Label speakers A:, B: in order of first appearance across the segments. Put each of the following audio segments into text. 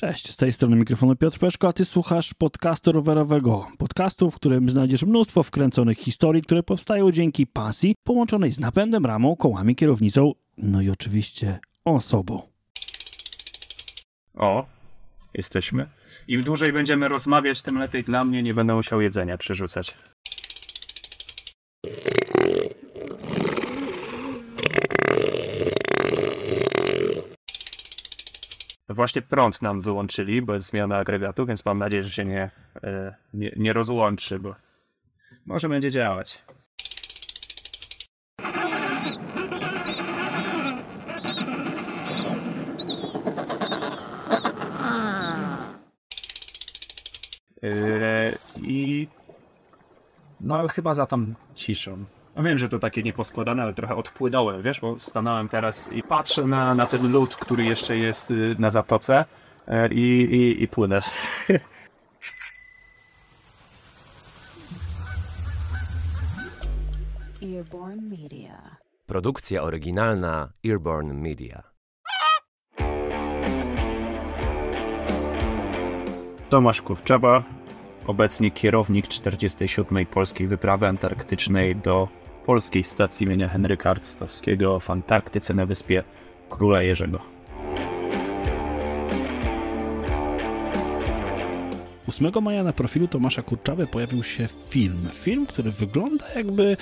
A: Cześć, z tej strony mikrofonu Piotr Peszko, a ty słuchasz podcastu rowerowego. Podcastu, w którym znajdziesz mnóstwo wkręconych historii, które powstają dzięki pasji połączonej z napędem, ramą, kołami, kierownicą, no i oczywiście osobą.
B: O, jesteśmy. Im dłużej będziemy rozmawiać, tym lepiej dla mnie nie będę musiał jedzenia przerzucać. Właśnie prąd nam wyłączyli, bo jest zmiana agregatu, więc mam nadzieję, że się nie, e, nie, nie rozłączy, bo może będzie działać. E, I no chyba za tą ciszą. No wiem, że to takie nieposkładane, ale trochę odpłynąłem, wiesz, bo stanąłem teraz i patrzę na, na ten lód, który jeszcze jest y, na zatoce e, i, i, i płynę.
A: Earborn Media.
B: Produkcja oryginalna Earborn Media. Tomasz Kurczaba, obecnie kierownik 47. Polskiej Wyprawy Antarktycznej do polskiej stacji imienia Henryka Arctowskiego w Antarktyce na wyspie Króla Jerzego.
A: 8 maja na profilu Tomasza Kurczawy pojawił się film. Film, który wygląda jakby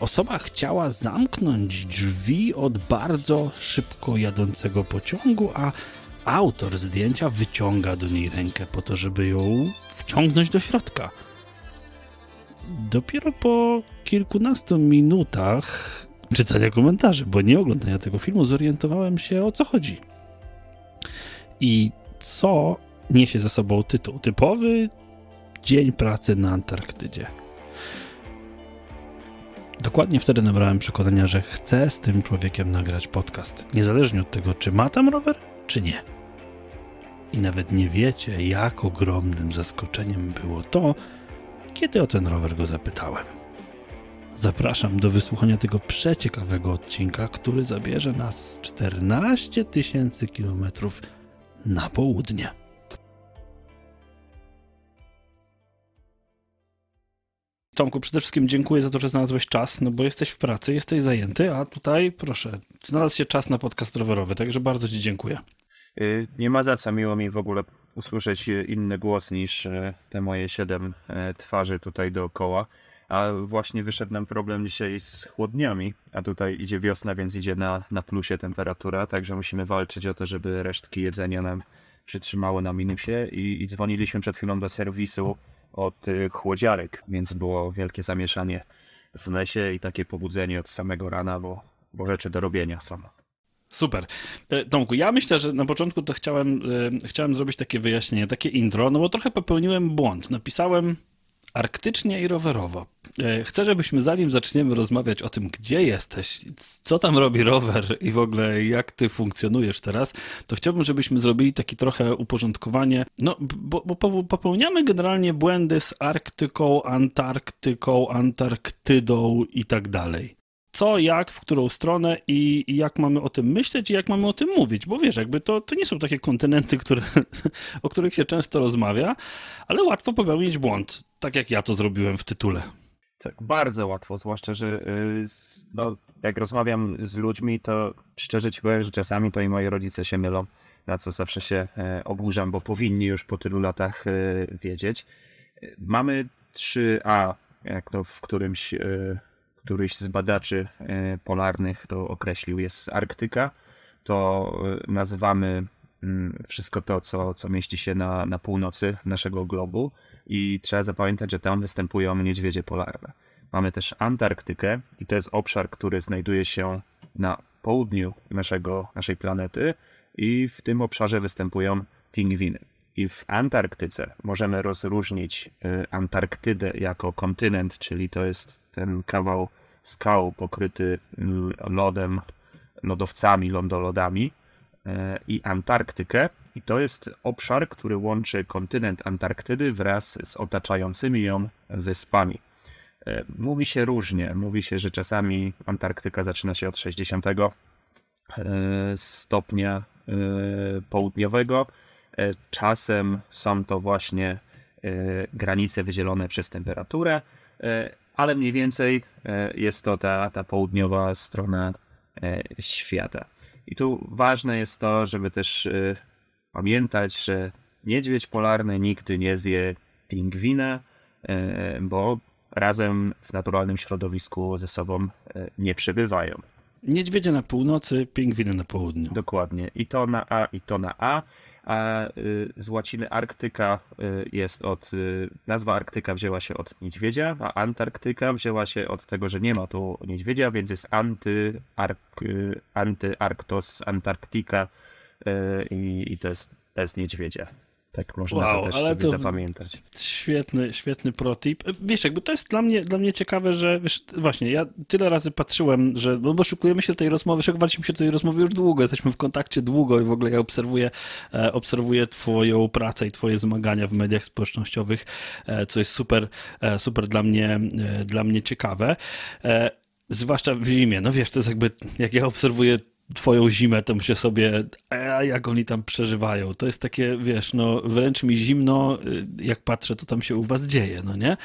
A: osoba chciała zamknąć drzwi od bardzo szybko jadącego pociągu, a autor zdjęcia wyciąga do niej rękę po to, żeby ją wciągnąć do środka. Dopiero po kilkunastu minutach czytania komentarzy, bo nie oglądania tego filmu, zorientowałem się o co chodzi. I co niesie ze sobą tytuł? Typowy dzień pracy na Antarktydzie. Dokładnie wtedy nabrałem przekonania, że chcę z tym człowiekiem nagrać podcast, niezależnie od tego, czy ma tam rower, czy nie. I nawet nie wiecie, jak ogromnym zaskoczeniem było to, kiedy o ten rower go zapytałem. Zapraszam do wysłuchania tego przeciekawego odcinka, który zabierze nas 14 tysięcy kilometrów na południe. Tomku, przede wszystkim dziękuję za to, że znalazłeś czas, no bo jesteś w pracy, jesteś zajęty, a tutaj, proszę, znalazł się czas na podcast rowerowy, także bardzo Ci dziękuję.
B: Y, nie ma za co, miło mi w ogóle usłyszeć y, inny głos niż y, te moje siedem e, twarzy tutaj dookoła. A właśnie wyszedł nam problem dzisiaj z chłodniami, a tutaj idzie wiosna, więc idzie na, na plusie temperatura, także musimy walczyć o to, żeby resztki jedzenia nam przytrzymało na minusie i, i dzwoniliśmy przed chwilą do serwisu od y, chłodziarek, więc było wielkie zamieszanie w mesie i takie pobudzenie od samego rana, bo, bo rzeczy
A: do robienia są. Super. E, Tomku, ja myślę, że na początku to chciałem, e, chciałem zrobić takie wyjaśnienie, takie intro, no bo trochę popełniłem błąd. Napisałem Arktycznie i rowerowo. E, chcę, żebyśmy zanim zaczniemy rozmawiać o tym, gdzie jesteś, co tam robi rower i w ogóle jak ty funkcjonujesz teraz, to chciałbym, żebyśmy zrobili takie trochę uporządkowanie, no bo, bo popełniamy generalnie błędy z Arktyką, Antarktyką, Antarktydą i tak dalej co, jak, w którą stronę i, i, jak mamy o tym myśleć i jak mamy o tym mówić, bo wiesz, jakby to, to nie są takie kontynenty, które, o których się często rozmawia, ale łatwo popełnić błąd tak jak ja to zrobiłem w tytule.
B: Tak, bardzo łatwo, zwłaszcza, że y, no, jak rozmawiam z ludźmi, to szczerze ci powiem, że czasami to i moi rodzice się mylą, na co zawsze się e, oburzam, bo powinni już po tylu latach e, wiedzieć. Mamy 3A, jak to w którymś e, któryś z badaczy polarnych to określił, jest Arktyka. To nazywamy mm, wszystko to, co, co mieści się na, na północy naszego globu i trzeba zapamiętać, że tam występują niedźwiedzie polarne. Mamy też Antarktykę i to jest obszar, który znajduje się na południu naszego, naszej planety i w tym obszarze występują pingwiny. I w Antarktyce możemy rozróżnić y, Antarktydę jako kontynent, czyli to jest ten kawał skał pokryty y, lodem, lodowcami, lądolodami, E, i Antarktykę. I to jest obszar, który łączy kontynent Antarktydy wraz z otaczającymi ją wyspami. E, mówi się różnie. Mówi się, że czasami Antarktyka zaczyna się od 60 e, stopnia południowego. Czasem są to właśnie granice wydzielone przez temperaturę, ale mniej więcej jest to ta, ta południowa strona świata. I tu ważne jest to, żeby też y, pamiętać, że niedźwiedź polarny nigdy nie zje pingwina, y, bo razem w naturalnym środowisku ze sobą y, nie przebywają. Niedźwiedzie na północy, pingwiny na południu. Dokładnie. I to na A, i to na A a y, z łaciny Arktyka y, jest od, y, nazwa Arktyka wzięła się od niedźwiedzia, a Antarktyka wzięła się od tego, że nie ma tu niedźwiedzia, więc jest anty, ark, anty Antarktika i, i to jest bez niedźwiedzia. Tak można wow, to też ale sobie to zapamiętać.
A: Świetny, świetny protip. Wiesz, jakby to jest dla mnie, dla mnie ciekawe, że wiesz, właśnie, ja tyle razy patrzyłem, że no, bo szukujemy się tej rozmowy, szukaliśmy się tej rozmowy już długo, jesteśmy w kontakcie długo i w ogóle ja obserwuję, e, obserwuję twoją pracę i twoje zmagania w mediach społecznościowych, e, co jest super, e, super dla mnie, e, dla mnie ciekawe. E, zwłaszcza w zimie, no wiesz, to jest jakby, jak ja obserwuję twoją zimę, to myślę sobie, e, jak oni tam przeżywają. To jest takie, wiesz, no wręcz mi zimno, y, jak patrzę, co tam się u was dzieje, no nie?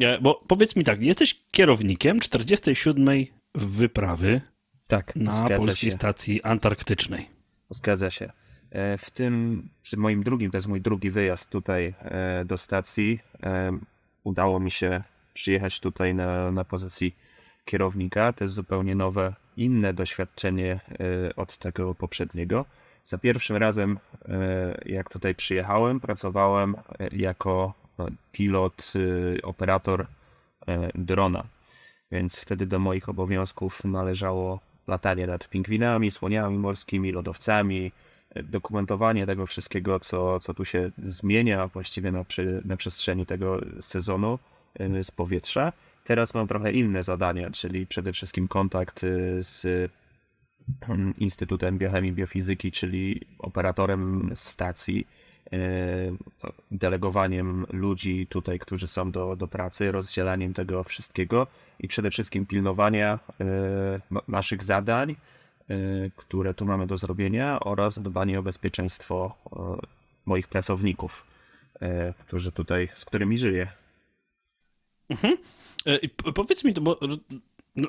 A: E, bo powiedz mi tak, jesteś kierownikiem 47 wyprawy tak, na polskiej się. stacji antarktycznej. Zgadza się. E, w tym, przy moim
B: drugim, to jest mój drugi wyjazd tutaj e, do stacji, udało mi się przyjechać tutaj na, na pozycji kierownika. To jest zupełnie nowe inne doświadczenie e, od tego poprzedniego. Za pierwszym razem, e, jak tutaj przyjechałem, pracowałem e, jako no, pilot, operator drona. Więc wtedy do moich obowiązków należało latanie nad pingwinami, słoniami morskimi, lodowcami, dokumentowanie tego wszystkiego, co, co tu się zmienia właściwie na, przy, na przestrzeni tego sezonu z powietrza Teraz mam trochę inne zadania, czyli przede wszystkim kontakt y, z mm, Instytutem Biochemii Biofizyki, czyli operatorem stacji, y, delegowaniem ludzi tutaj, którzy są do, do pracy, rozdzielaniem tego wszystkiego i przede wszystkim pilnowania y, naszych zadań, które tu mamy do zrobienia oraz dbanie o bezpieczeństwo moich pracowników, którzy tutaj, z którymi żyję.
A: Mhm. E, I powiedz mi to, bo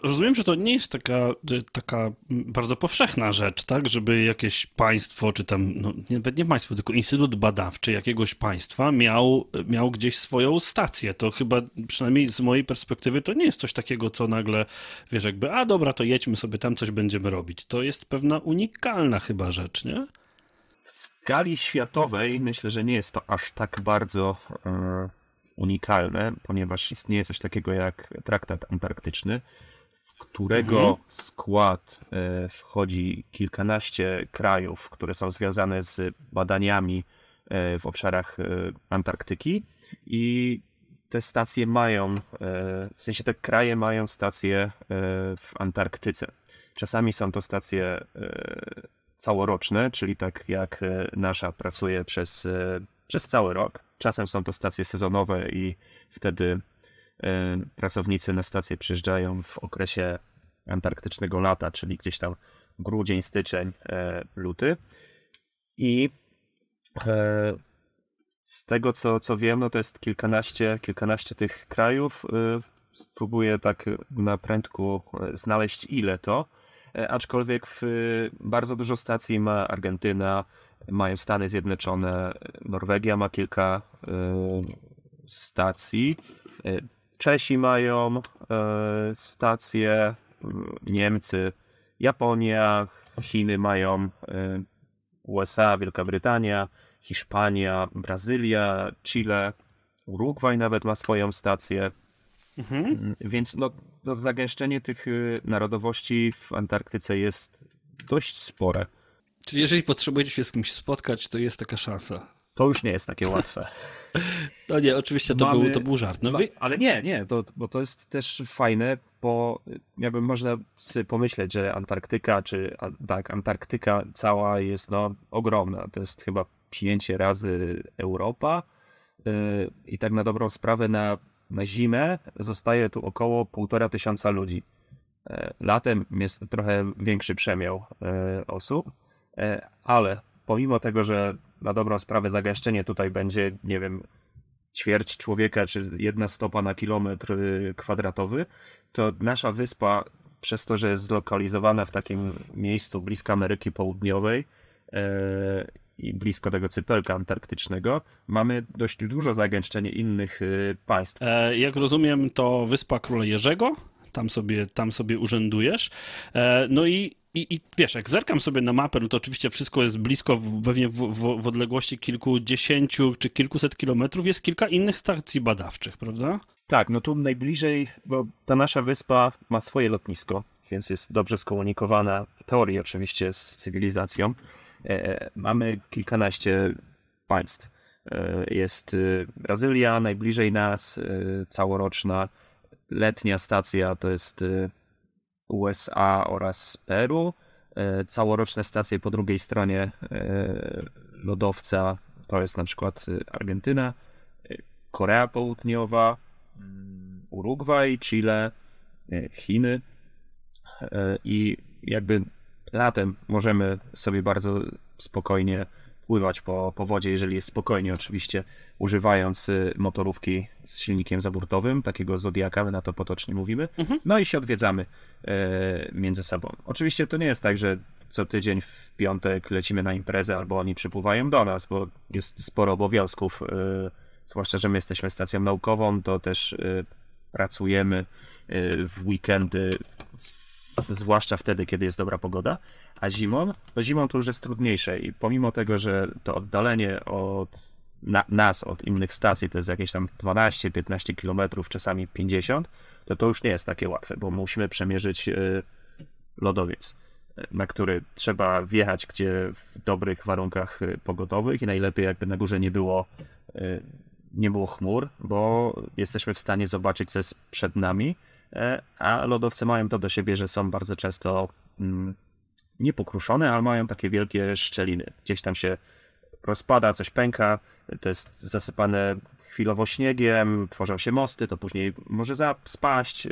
A: Rozumiem, że to nie jest taka, taka bardzo powszechna rzecz, tak, żeby jakieś państwo, czy tam, no, nie, nie państwo, tylko instytut badawczy jakiegoś państwa miał, miał gdzieś swoją stację. To chyba, przynajmniej z mojej perspektywy, to nie jest coś takiego, co nagle, wiesz, jakby, a dobra, to jedźmy sobie tam, coś będziemy robić. To jest pewna unikalna chyba rzecz, nie? W skali światowej
B: myślę, że nie jest to aż tak bardzo... Yy unikalne, ponieważ istnieje coś takiego jak traktat antarktyczny, w którego mhm. skład e, wchodzi kilkanaście krajów, które są związane z badaniami e, w obszarach e, Antarktyki i te stacje mają, w sensie te kraje mają stacje w Antarktyce. Czasami są to stacje całoroczne, czyli tak jak nasza pracuje przez przez cały rok. Czasem są to stacje sezonowe i wtedy e, pracownicy na stację przyjeżdżają w okresie antarktycznego lata, czyli gdzieś tam grudzień, styczeń, e, luty. I e, z tego co, co wiem, no to jest kilkanaście, kilkanaście tych krajów. Spróbuję tak na prędku znaleźć ile to. E, aczkolwiek w, e, bardzo dużo stacji ma Argentyna, mają Stany Zjednoczone, e, Norwegia ma kilka stacji, Czesi mają stacje, Niemcy, Japonia, Chiny mają USA, Wielka Brytania, Hiszpania, Brazylia, Chile, Urugwaj nawet ma swoją stację. Mhm. Mm, więc no, to zagęszczenie tych y, narodowości w Antarktyce jest dość spore.
A: Czyli jeżeli potrzebujecie się z kimś spotkać, to jest taka szansa. To już nie jest takie łatwe. no nie, oczywiście to, Mamy... był, to był żart. No wy... Ale nie, nie,
B: to, bo to jest też fajne, bo jakby można sobie pomyśleć, że Antarktyka, czy tak, Antarktyka cała jest no, ogromna. To jest chyba pięć razy Europa. Y, I tak na dobrą sprawę na na zimę zostaje tu około półtora tysiąca ludzi. E, latem jest trochę większy przemiał e, osób, e, ale pomimo tego, że na dobrą sprawę zagęszczenie tutaj będzie, nie wiem, ćwierć człowieka, czy jedna stopa na kilometr kwadratowy, to nasza wyspa, przez to, że jest zlokalizowana w takim miejscu blisko Ameryki Południowej i blisko tego cypelka
A: antarktycznego, mamy dość dużo zagęszczenie innych y, państw. E, jak rozumiem, to Wyspa Króla Jerzego, tam sobie, tam sobie urzędujesz. E, no i i, I wiesz, jak zerkam sobie na mapę, no to oczywiście wszystko jest blisko, pewnie w, w, w odległości kilkudziesięciu czy kilkuset kilometrów jest kilka innych stacji badawczych, prawda? Tak, no tu najbliżej, bo ta nasza wyspa ma swoje lotnisko, więc jest dobrze skomunikowana w
B: teorii oczywiście z cywilizacją. E, mamy kilkanaście państw. E, jest e, Brazylia najbliżej nas, całoroczna. Letnia stacja to jest USA oraz Peru. Całoroczne stacje po drugiej stronie lodowca to jest na przykład Argentyna, Korea Południowa, mm, Urugwaj, Chile, Chiny i jakby latem możemy sobie bardzo spokojnie pływać po, po wodzie, jeżeli jest spokojnie oczywiście, używając y, motorówki z silnikiem zaburtowym, takiego Zodiaka, my na to potocznie mówimy, mhm. no i się odwiedzamy e, między sobą. Oczywiście to nie jest tak, że co tydzień w piątek lecimy na imprezę albo oni przypływają do nas, bo jest sporo obowiązków, e, zwłaszcza, że my jesteśmy stacją naukową, to też e, pracujemy e, w weekendy w zwłaszcza wtedy, kiedy jest dobra pogoda, a zimą, no zimą to już jest trudniejsze i pomimo tego, że to oddalenie od na, nas, od innych stacji to jest jakieś tam 12-15 km, czasami 50, to to już nie jest takie łatwe, bo musimy przemierzyć y, lodowiec, y, na który trzeba wjechać, gdzie w dobrych warunkach y, pogodowych i najlepiej jakby na górze nie było nie było chmur, bo jesteśmy w stanie zobaczyć, co jest przed nami, E, a lodowce mają to do siebie, że są bardzo często mm, niepokruszone, ale mają takie wielkie szczeliny. Gdzieś tam się rozpada, coś pęka, to jest zasypane chwilowo śniegiem, tworzą się mosty, to później może spaść y,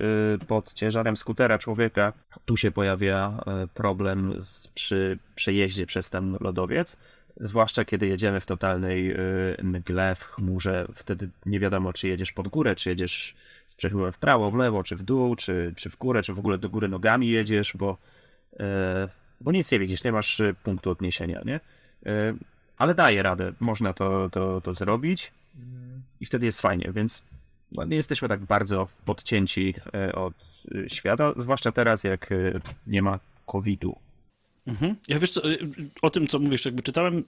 B: pod ciężarem skutera człowieka. Tu się pojawia e, problem z, przy przejeździe przez ten lodowiec. Zwłaszcza kiedy jedziemy w totalnej y, mgle, w chmurze, wtedy nie wiadomo, czy jedziesz pod górę, czy jedziesz z przechyłem w prawo, w lewo, czy w dół, czy, czy w górę, czy w ogóle do góry nogami jedziesz, bo, y, bo nic nie widzisz, nie masz y, punktu odniesienia, nie? Ale daje radę, można to, to, to zrobić i wtedy jest fajnie, więc no, nie jesteśmy tak bardzo podcięci od świata, zwłaszcza teraz, jak nie ma COVID-u.
A: Mhm. Ja wiesz, co, y, y, o tym, co mówisz, jakby czytałem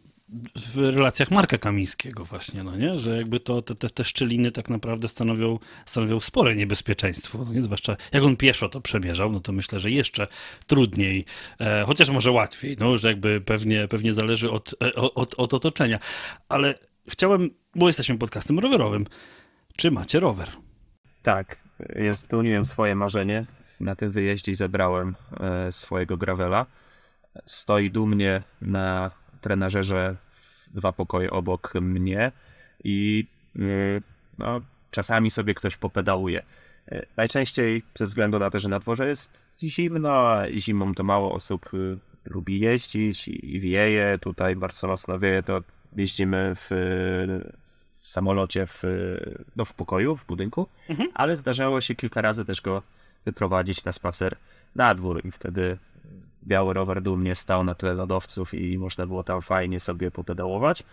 A: w relacjach Marka Kamińskiego właśnie, no nie? że jakby to, te, te, te szczeliny tak naprawdę stanowią, stanowią spore niebezpieczeństwo, no nie? zwłaszcza jak on pieszo to przemierzał, no to myślę, że jeszcze trudniej, e, chociaż może łatwiej, no, że jakby pewnie, pewnie zależy od, e, od, od otoczenia, ale chciałem, bo jesteśmy podcastem rowerowym, czy macie rower? Tak,
B: ja spełniłem swoje marzenie, na tym wyjeździe zebrałem e, swojego gravela, Stoi dumnie na trenażerze dwa pokoje obok mnie i y, no, czasami sobie ktoś popedałuje. Y, najczęściej ze względu na to, że na dworze jest zimno, a zimą to mało osób y, lubi jeździć i wieje. Tutaj bardzo mocno wieje, to jeździmy w, w samolocie, w, no, w pokoju, w budynku, mhm. ale zdarzało się kilka razy też go wyprowadzić na spacer na dwór i wtedy biały rower dumnie stał na tle lodowców i można było tam fajnie sobie popedałować.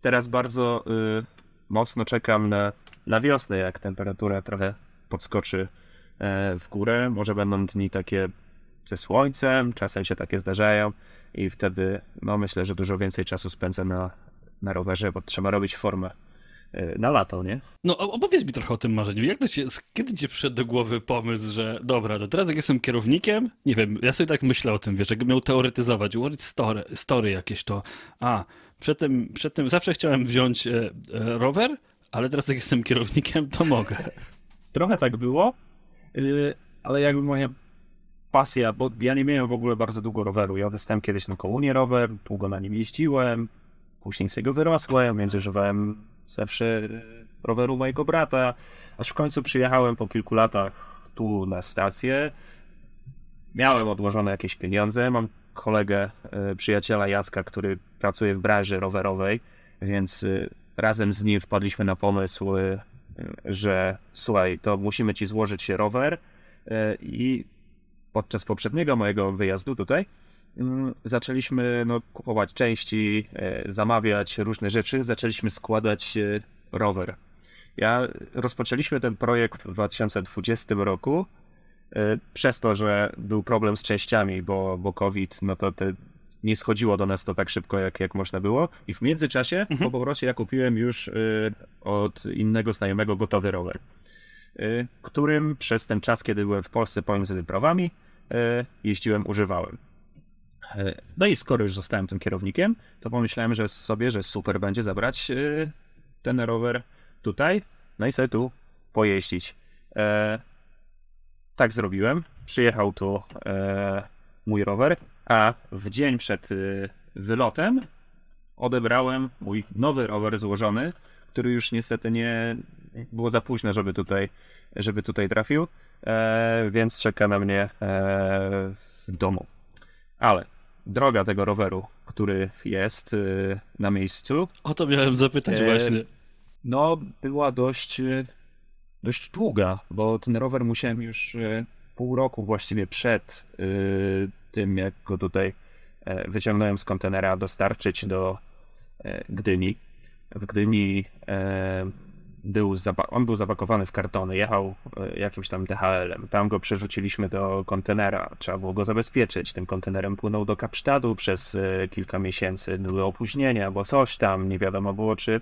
B: Teraz bardzo y, mocno czekam na, na wiosnę, jak temperatura trochę podskoczy e, w górę. Może będą dni takie ze słońcem, czasem się takie zdarzają i wtedy no myślę, że dużo więcej czasu spędzę na, na rowerze, bo trzeba robić formę. E, na lato, nie?
A: No opowiedz mi trochę o tym marzeniu. Jak to cię, kiedy ci przyszedł do głowy pomysł, że dobra, to teraz jak jestem kierownikiem, nie wiem, ja sobie tak myślę o tym, wiesz, jakbym miał teoretyzować, ułożyć story, story jakieś to, a, przedtem, przedtem zawsze chciałem wziąć e, e, rower, ale teraz jak jestem kierownikiem, to mogę. Trochę tak było, e, ale jakby moja pasja, bo ja nie miałem w ogóle bardzo długo
B: roweru. Ja dostałem kiedyś na kołunie rower, długo na nim jeździłem, później z tego wyrosłem, więc używałem zawsze roweru mojego brata, aż w końcu przyjechałem po kilku latach tu na stację. Miałem odłożone jakieś pieniądze, mam kolegę, e, przyjaciela Jacka, który pracuje w branży rowerowej, więc e, razem z nim wpadliśmy na pomysł, e, że słuchaj, to musimy ci złożyć rower i podczas poprzedniego mojego wyjazdu tutaj Mm, zaczęliśmy no, kupować części, e, zamawiać różne rzeczy, zaczęliśmy składać e, rower. Ja rozpoczęliśmy ten projekt w 2020 roku e, przez to, że był problem z częściami, bo, bo COVID, no to te, nie schodziło do nas to tak szybko, jak, jak można było. I w międzyczasie, mhm. po powrocie, ja kupiłem już od innego znajomego gotowy rower, którym przez ten czas, kiedy byłem w Polsce pomiędzy wyprawami, jeździłem, używałem. E, no i skoro już zostałem tym kierownikiem, to pomyślałem że sobie, że super będzie zabrać e, ten rower tutaj, no i sobie tu pojeździć. E, tak zrobiłem. Przyjechał tu mój rower, a w dzień przed wylotem odebrałem mój nowy rower złożony, który już niestety nie było za późno, żeby tutaj, żeby tutaj trafił, więc czeka na mnie w domu. Ale droga tego roweru, który jest y, na miejscu. O to miałem zapytać e, właśnie. No, była dość, y, dość długa, bo ten rower musiałem już y, pół roku właściwie przed tym, jak go tutaj e, wyciągnąłem z kontenera, dostarczyć do e, Gdyni. W Gdyni był on był zapakowany w kartony, jechał e, jakimś tam DHL-em. Tam go przerzuciliśmy do kontenera, trzeba było go zabezpieczyć. Tym kontenerem płynął do Kapsztadu przez e, kilka miesięcy, były opóźnienia, bo coś tam, nie wiadomo było, czy,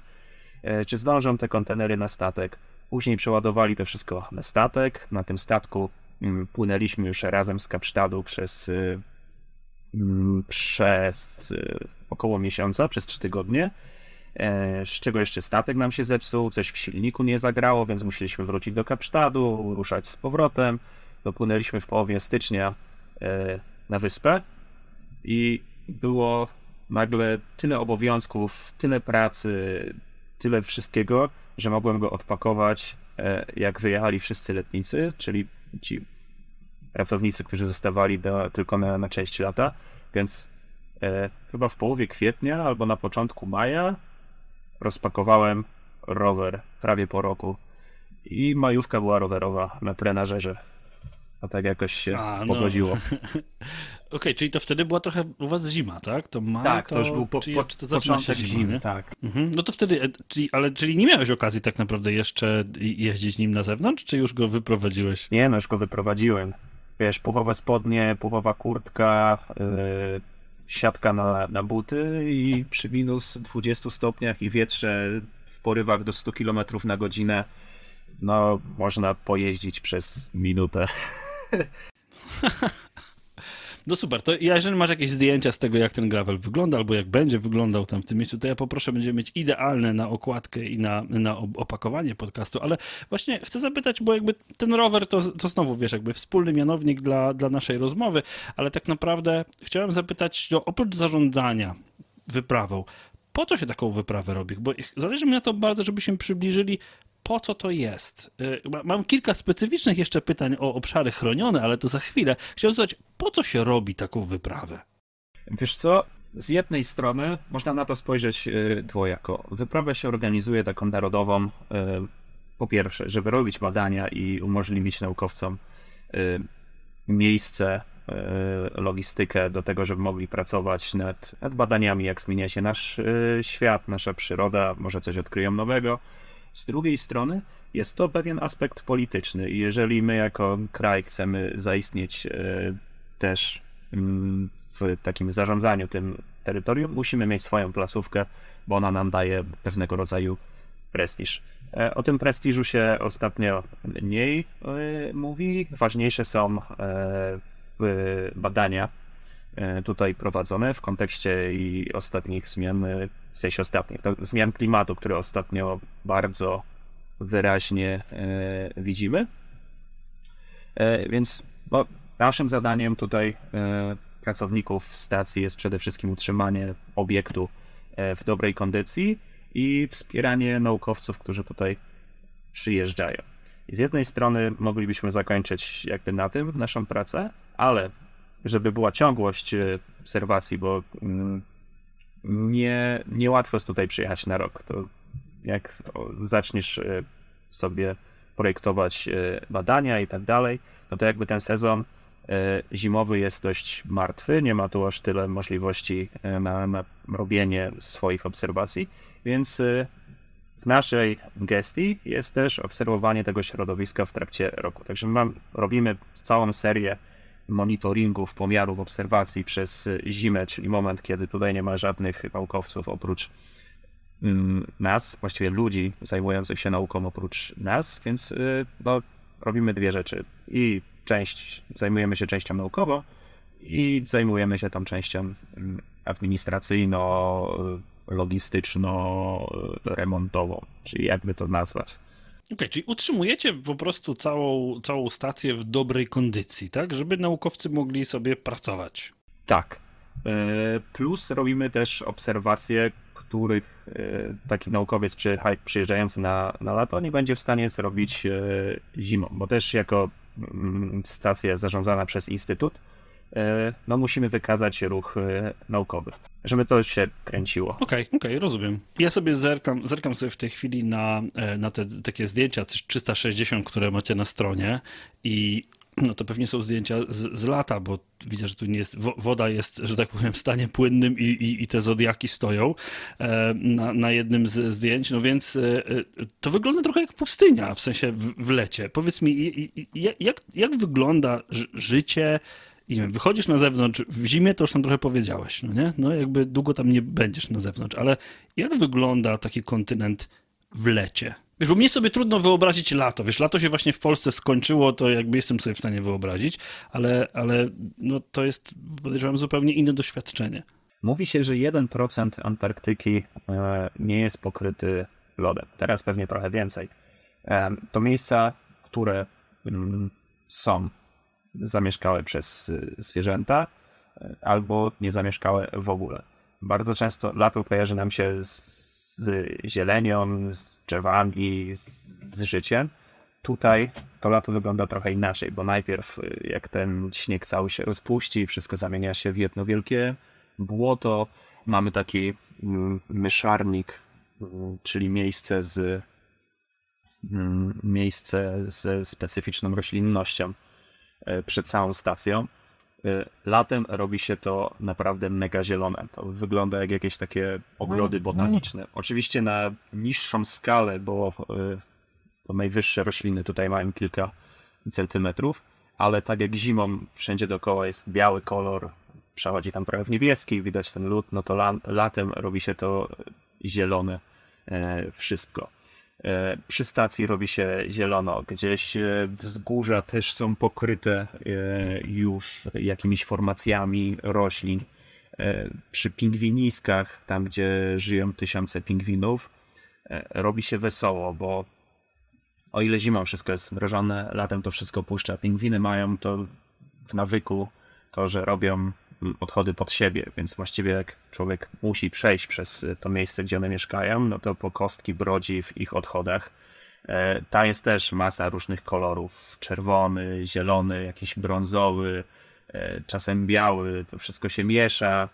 B: e, czy zdążą te kontenery na statek. Później przeładowali to wszystko na statek. Na tym statku mm, płynęliśmy już razem z Kapsztadu przez, mm, przez około miesiąca, przez trzy tygodnie. E, z czego jeszcze statek nam się zepsuł, coś w silniku nie zagrało, więc musieliśmy wrócić do Kapsztadu, ruszać z powrotem. Dopłynęliśmy w połowie stycznia e, na wyspę i było nagle tyle obowiązków, tyle pracy, tyle wszystkiego, że mogłem go odpakować, e, jak wyjechali wszyscy letnicy, czyli ci pracownicy, którzy zostawali do, tylko na, na część lata, więc chyba w połowie kwietnia albo na początku maja rozpakowałem rower prawie po roku i majówka była rowerowa na trenażerze. A tak jakoś się A, no. pogodziło. No.
A: Okej, okay, czyli to wtedy była trochę u was zima, tak? To tak, to, to już był po, czyli, po, to zaczyna się zimy, tak. Mhm. No to wtedy, e, czyli, ale czyli nie miałeś okazji tak naprawdę jeszcze jeździć nim na zewnątrz, czy już go wyprowadziłeś? Nie, no już go wyprowadziłem. Wiesz, połowa spodnie, połowa kurtka,
B: yy, siatka na, na buty i przy minus 20 stopniach i wietrze w porywach do 100 km na godzinę no można pojeździć
A: przez minutę. No super, to jeżeli masz jakieś zdjęcia z tego, jak ten gravel wygląda, albo jak będzie wyglądał tam w tym miejscu, to ja poproszę, będziemy mieć idealne na okładkę i na, na opakowanie podcastu, ale właśnie chcę zapytać, bo jakby ten rower to, to znowu, wiesz, jakby wspólny mianownik dla, dla naszej rozmowy, ale tak naprawdę chciałem zapytać, no, oprócz zarządzania wyprawą, po co się taką wyprawę robi? Bo zależy mi na to bardzo, żebyśmy przybliżyli, po co to jest? Y, mam kilka specyficznych jeszcze pytań o obszary chronione, ale to za chwilę. Chciałbym zadać, po co się robi taką wyprawę? Wiesz co? Z jednej strony można na to spojrzeć y, dwojako. Wyprawę
B: się organizuje taką narodową, y, po pierwsze, żeby robić badania i umożliwić naukowcom miejsce, logistykę do tego, żeby mogli pracować nad, nad badaniami, jak zmienia się nasz świat, nasza przyroda, może coś odkryją nowego z drugiej strony jest to pewien aspekt polityczny i jeżeli my jako kraj chcemy zaistnieć e, też mm, w takim zarządzaniu tym terytorium, musimy mieć swoją placówkę, bo ona nam daje pewnego rodzaju prestiż. E, o tym prestiżu się ostatnio mniej e, mówi. Ważniejsze są badania E, tutaj prowadzone w kontekście i ostatnich zmian, e, w sensie ostatnich, no, zmian klimatu, które ostatnio bardzo wyraźnie e, widzimy. Więc naszym zadaniem tutaj pracowników stacji jest przede wszystkim utrzymanie obiektu w dobrej kondycji i wspieranie naukowców, którzy tutaj przyjeżdżają. I z jednej strony moglibyśmy zakończyć jakby na tym naszą pracę, ale żeby była ciągłość obserwacji, e, bo mm, nie, niełatwo jest tutaj przyjechać na rok. To jak zaczniesz e, sobie projektować e, badania i tak dalej, no to jakby ten sezon zimowy jest dość martwy, nie ma tu aż tyle możliwości na, na robienie swoich obserwacji, więc w naszej gestii jest też obserwowanie tego środowiska w trakcie roku. Także mam, robimy całą serię monitoringów, pomiarów, obserwacji przez y, zimę, czyli moment, kiedy tutaj nie ma żadnych naukowców oprócz mm, nas, właściwie ludzi zajmujących się nauką oprócz nas, więc y, no, robimy dwie rzeczy. I część, zajmujemy się częścią naukową i zajmujemy się tą częścią mm, administracyjno-logistyczno-remontową, y, czyli jakby to nazwać
A: okay, czyli utrzymujecie po prostu całą, całą stację w dobrej kondycji, tak? Żeby naukowcy mogli sobie pracować. Tak.
B: E, plus robimy też obserwacje, których e, taki naukowiec przyjeżdżający na, na lato nie będzie w stanie zrobić e, zimą, bo też jako mm, stacja zarządzana przez instytut, E, no musimy wykazać ruch e, naukowy, żeby to się kręciło. Okej, okay, okej, okay,
A: rozumiem. Ja sobie zerkam, zerkam sobie w tej chwili na, e, na te takie zdjęcia 360, które macie na stronie i no to pewnie są zdjęcia z, z, lata, bo widzę, że tu nie jest, woda jest, że tak powiem, w stanie płynnym i, i, i te zodiaki stoją na, na, jednym z zdjęć, no więc to wygląda trochę jak pustynia, w sensie w, w lecie. Powiedz mi, jak, jak wygląda życie i wychodzisz na zewnątrz w zimie, to już tam trochę powiedziałeś, no nie? No jakby długo tam nie będziesz na zewnątrz, ale jak wygląda taki kontynent w lecie? Wiesz, bo mnie sobie trudno wyobrazić lato. Wiesz, lato się właśnie w Polsce skończyło, to jakby jestem sobie w stanie wyobrazić, ale, ale no to jest, podejrzewam, zupełnie inne doświadczenie. Mówi się, że 1% Antarktyki e, nie jest pokryty
B: lodem. Teraz pewnie trochę więcej. E, to miejsca, które mm, są zamieszkałe przez y, zwierzęta y, albo niezamieszkałe w ogóle. Bardzo często lato kojarzy nam się z zielenią, z drzewami, z, z życiem. Tutaj to lato wygląda trochę inaczej, bo najpierw y, jak ten śnieg cały się rozpuści, wszystko zamienia się w jedno wielkie błoto. Mamy taki mm, myszarnik, mm, czyli miejsce z mm, miejsce ze specyficzną roślinnością. E, przed całą stacją. E, latem robi się to naprawdę mega zielone. To wygląda jak jakieś takie ogrody no no botaniczne. Oczywiście na niższą skalę, bo to e, najwyższe rośliny tutaj mają kilka centymetrów, ale tak jak zimą wszędzie dookoła jest biały kolor, przechodzi tam trochę w niebieski, widać ten lód, no to latem robi się to zielone wszystko. E, przy stacji robi się zielono, gdzieś e, wzgórza też są pokryte e, już jakimiś formacjami roślin. Przy pingwiniskach, tam gdzie żyją tysiące pingwinów, robi się wesoło, bo o ile zimą wszystko jest mrożone, latem to wszystko puszcza. Pingwiny mają to w nawyku, to że robią odchody pod siebie, więc właściwie jak człowiek musi przejść przez e, to miejsce, gdzie one mieszkają, no to po kostki brodzi w ich odchodach. E, ta jest też masa różnych kolorów, czerwony, zielony, jakiś brązowy, e, czasem biały, to wszystko się miesza,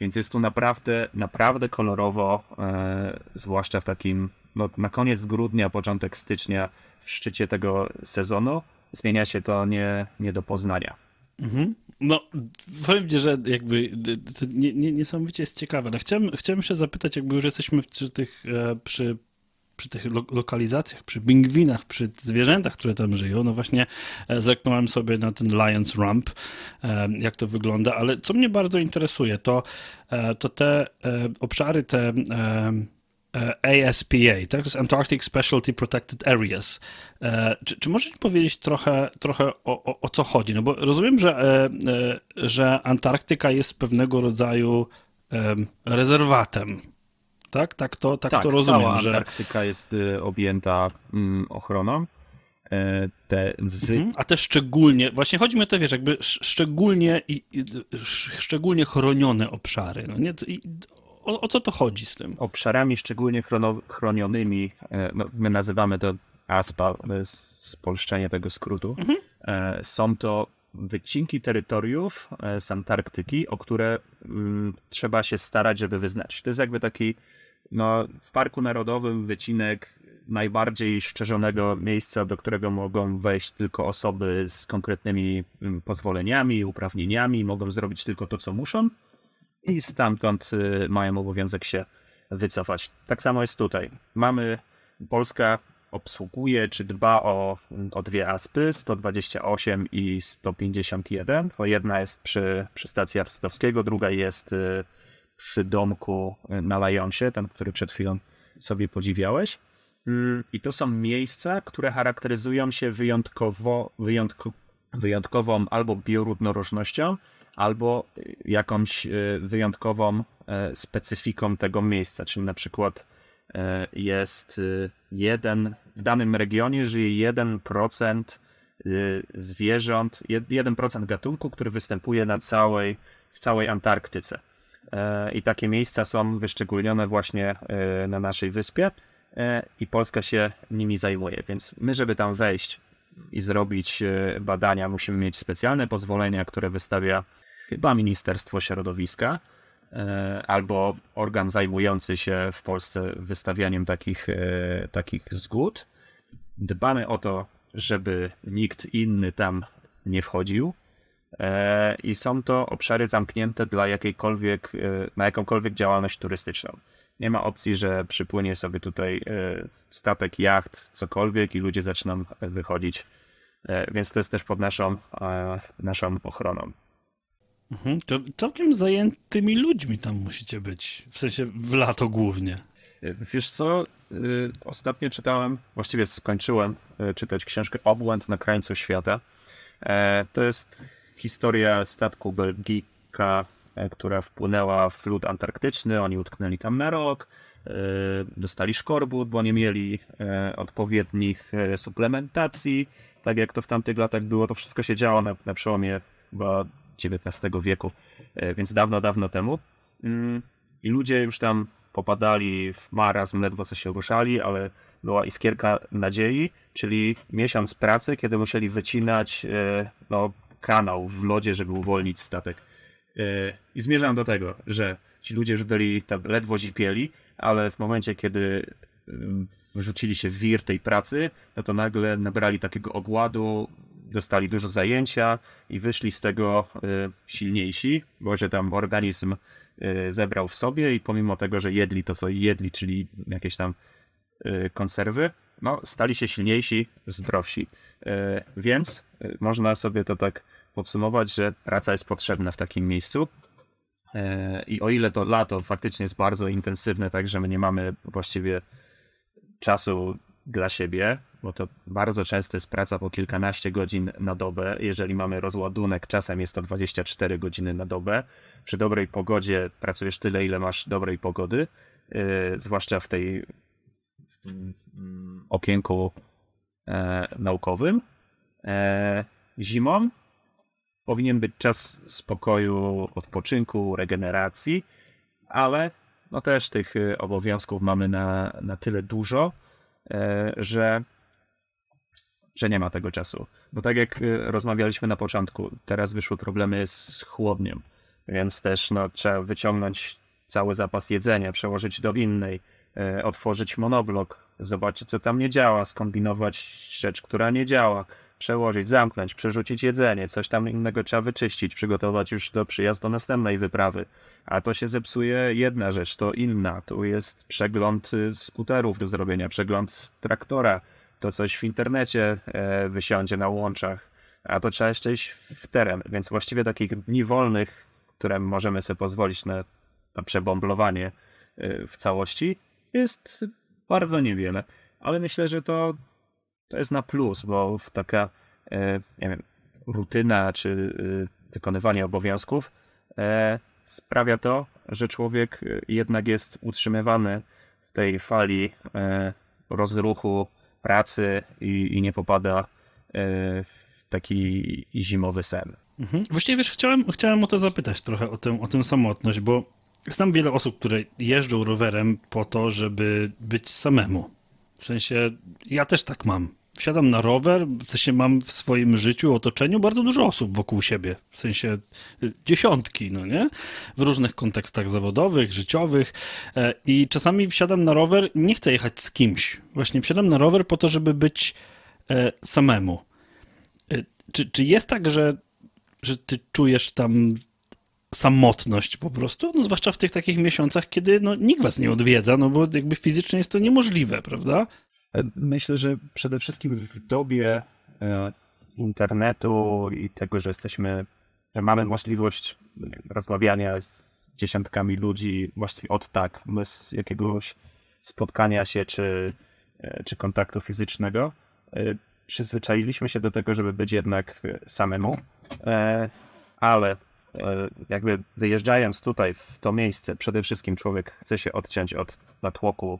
B: więc jest tu naprawdę, naprawdę kolorowo, zwłaszcza w takim, no, na koniec grudnia, początek stycznia, w szczycie tego sezonu, zmienia się to nie, nie do poznania.
A: Mhm. No, powiem ci, że jakby to nie, nie, niesamowicie jest ciekawe, ale no, chciałem, chciałem się zapytać, jakby już jesteśmy przy tych, e, przy, przy tych lo lokalizacjach, przy pingwinach, przy zwierzętach, które tam żyją. No właśnie e, zerknąłem sobie na ten Lions Rump, e, jak to wygląda, ale co mnie bardzo interesuje, to, to te obszary, te ASPA, e, tak? To jest Antarctic Specialty Protected Areas. E, czy, czy możesz powiedzieć trochę, trochę o, o, o, co chodzi? No bo rozumiem, że, e, że Antarktyka jest pewnego rodzaju rezerwatem. Tak, tak to, tak, tak to rozumiem. Cała że...
B: Antarktyka jest y, objęta mm, ochroną. Te mhm.
A: A te szczególnie, właśnie chodzi mi o to, wiesz, jakby szczególnie, i, i, szczególnie chronione obszary. No nie? o, o co to chodzi z tym? Obszarami
B: szczególnie chrono, chronionymi, e, no, my nazywamy to ASPA, e, spolszczenie tego skrótu, mhm. E, są to wycinki terytoriów z Antarktyki, o które mm, trzeba się starać, żeby wyznaczyć. To jest jakby taki no, w Parku Narodowym wycinek najbardziej szczerzonego miejsca, do którego mogą wejść tylko osoby z konkretnymi mm, pozwoleniami, uprawnieniami, mogą zrobić tylko to, co muszą i stamtąd y, mają obowiązek się wycofać. Tak samo jest tutaj. Mamy Polska obsługuje czy dba o, o dwie aspy 128 i 151. To jedna jest przy, przy stacji Arstowskiego, druga jest y, przy domku y, na Lajonsie, ten, który przed chwilą sobie podziwiałeś. Mm, I to są miejsca, które charakteryzują się wyjątkowo, wyjątko, wyjątkową albo bioróżnorodnością, albo jakąś e, wyjątkową e, specyfiką tego miejsca, czyli na przykład e, jest jeden, w danym regionie żyje 1% zwierząt, 1% gatunku, który występuje na całej, w całej Antarktyce. I takie miejsca są wyszczególnione właśnie na naszej wyspie i Polska się nimi zajmuje. Więc my, żeby tam wejść i zrobić badania, musimy mieć specjalne pozwolenia, które wystawia chyba Ministerstwo Środowiska e, albo organ zajmujący się w Polsce wystawianiem takich, e, takich zgód. Dbamy o to, żeby nikt inny tam nie wchodził. E, I są to obszary zamknięte dla jakiejkolwiek, na jakąkolwiek działalność turystyczną. Nie ma opcji, że przypłynie sobie tutaj statek, jacht, cokolwiek i ludzie zaczną wychodzić. Więc to jest też pod naszą, naszą ochroną.
A: Mhm, to całkiem zajętymi ludźmi tam musicie być, w sensie w lato
B: głównie. Wiesz co, y, ostatnio czytałem, właściwie skończyłem y, czytać książkę Obłęd na krańcu świata. E, to jest historia statku Belgika, e, która wpłynęła w lód antarktyczny, oni utknęli tam na rok, e, dostali szkorbut, bo nie mieli odpowiednich suplementacji. Tak jak to w tamtych latach było, to wszystko się działo na, na przełomie XIX wieku, e, więc dawno, dawno temu. Mm, I ludzie już tam popadali w marazm, ledwo co się ruszali, ale była iskierka nadziei, czyli miesiąc pracy, kiedy musieli wycinać e, no, kanał w lodzie, żeby uwolnić statek. E, I zmierzam do tego, że ci ludzie już byli tam ledwo zipieli, ale w momencie, kiedy mm, wrzucili się w wir tej pracy, no to nagle nabrali takiego ogładu, dostali dużo zajęcia i wyszli z tego y, silniejsi, bo się tam organizm y, zebrał w sobie i pomimo tego, że jedli to, co jedli, czyli jakieś tam y, konserwy, no, stali się silniejsi, zdrowsi. Więc można sobie to tak podsumować, że praca jest potrzebna w takim miejscu. I o ile to lato faktycznie jest bardzo intensywne, tak że my nie mamy właściwie czasu dla siebie, bo to bardzo często jest praca po kilkanaście godzin na dobę. Jeżeli mamy rozładunek, czasem jest to 24 godziny na dobę. Przy dobrej pogodzie pracujesz tyle, ile masz dobrej pogody, yy, zwłaszcza w tej w tym mm, okienku e, naukowym. E, zimą powinien być czas spokoju, odpoczynku, regeneracji, ale no też tych y, obowiązków mamy na, na tyle dużo, E, że, że nie ma tego czasu. Bo tak jak e, rozmawialiśmy na początku, teraz wyszły problemy z chłodnią, więc też no, trzeba wyciągnąć cały zapas jedzenia, przełożyć do innej, e, otworzyć monoblok, zobaczyć co tam nie działa, skombinować rzecz, która nie działa przełożyć, zamknąć, przerzucić jedzenie, coś tam innego trzeba wyczyścić, przygotować już do przyjazdu następnej wyprawy. A to się zepsuje jedna rzecz, to inna. Tu jest przegląd y, skuterów do zrobienia, przegląd traktora, to coś w internecie e, wysiądzie na łączach, a to trzeba jeszcze iść w teren. Więc właściwie takich dni wolnych, które możemy sobie pozwolić na, na przebomblowanie y, w całości, jest bardzo niewiele. Ale myślę, że to to jest na plus, bo taka e, nie wiem, rutyna czy e, wykonywanie obowiązków e, sprawia to, że człowiek jednak jest utrzymywany w tej fali rozruchu, pracy i, i nie popada w taki zimowy sen.
A: Mhm. Właściwie wiesz, chciałem, chciałem o to zapytać trochę, o tę, o tę samotność, bo znam wiele osób, które jeżdżą rowerem po to, żeby być samemu. W sensie, ja też tak mam wsiadam na rower, w sensie mam w swoim życiu, otoczeniu bardzo dużo osób wokół siebie, w sensie y, dziesiątki, no nie? W różnych kontekstach zawodowych, życiowych e, i czasami wsiadam na rower, nie chcę jechać z kimś, właśnie wsiadam na rower po to, żeby być e, samemu. E, czy, czy jest tak, że, że ty czujesz tam samotność po prostu, no zwłaszcza w tych takich miesiącach, kiedy no, nikt was nie odwiedza, no bo jakby fizycznie jest to niemożliwe, prawda? Myślę, że przede wszystkim w dobie
B: e, internetu i tego, że jesteśmy, że mamy możliwość rozmawiania z dziesiątkami ludzi właściwie od tak, bez jakiegoś spotkania się czy, e, czy kontaktu fizycznego. E, przyzwyczailiśmy się do tego, żeby być jednak samemu, ale jakby wyjeżdżając tutaj w to miejsce, przede wszystkim człowiek chce się odciąć od natłoku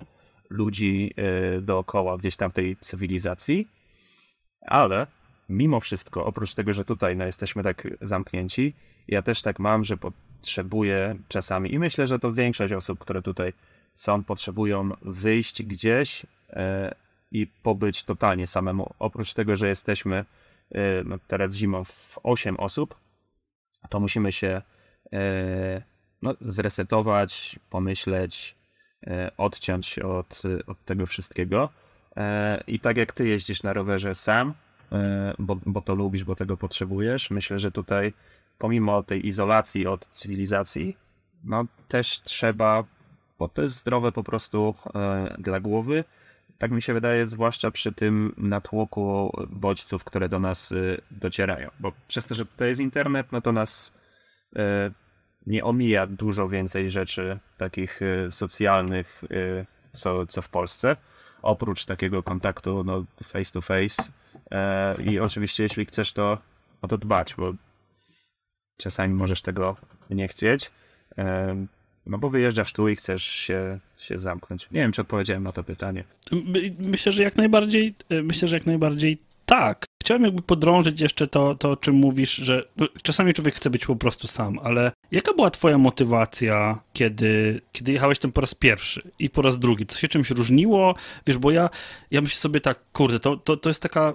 B: ludzi e, dookoła gdzieś tam w tej cywilizacji, ale mimo wszystko, oprócz tego, że tutaj no, jesteśmy tak zamknięci, ja też tak mam, że potrzebuję czasami i myślę, że to większość osób, które tutaj są, potrzebują wyjść gdzieś e, i pobyć totalnie samemu. Oprócz tego, że jesteśmy e, no, teraz zimą w 8 osób, to musimy się no, zresetować, pomyśleć, E, odciąć się od, od tego wszystkiego. E, I tak jak ty jeździsz na rowerze sam, e, bo, bo to lubisz, bo tego potrzebujesz, myślę, że tutaj pomimo tej izolacji od cywilizacji, no też trzeba, bo to jest zdrowe po prostu dla głowy. Tak mi się wydaje, zwłaszcza przy tym natłoku bodźców, które do nas docierają. Bo przez to, że tutaj jest internet, no to nas nie omija dużo więcej rzeczy takich y, socjalnych, y, co, co w Polsce, oprócz takiego kontaktu no, face to face. E, I oczywiście, jeśli chcesz to, o to dbać, bo czasami możesz tego nie chcieć. E, no bo wyjeżdżasz tu i chcesz się, się zamknąć. Nie wiem, czy odpowiedziałem na to pytanie.
A: Myślę, że jak najbardziej, e, myślę, że jak najbardziej tak chciałem jakby podrążyć jeszcze to, to o czym mówisz, że no, czasami człowiek chce być po prostu sam, ale jaka była twoja motywacja, kiedy, kiedy jechałeś tam po raz pierwszy i po raz drugi? To się czymś różniło? Wiesz, bo ja, ja myślę sobie tak, kurde, to, to, to jest taka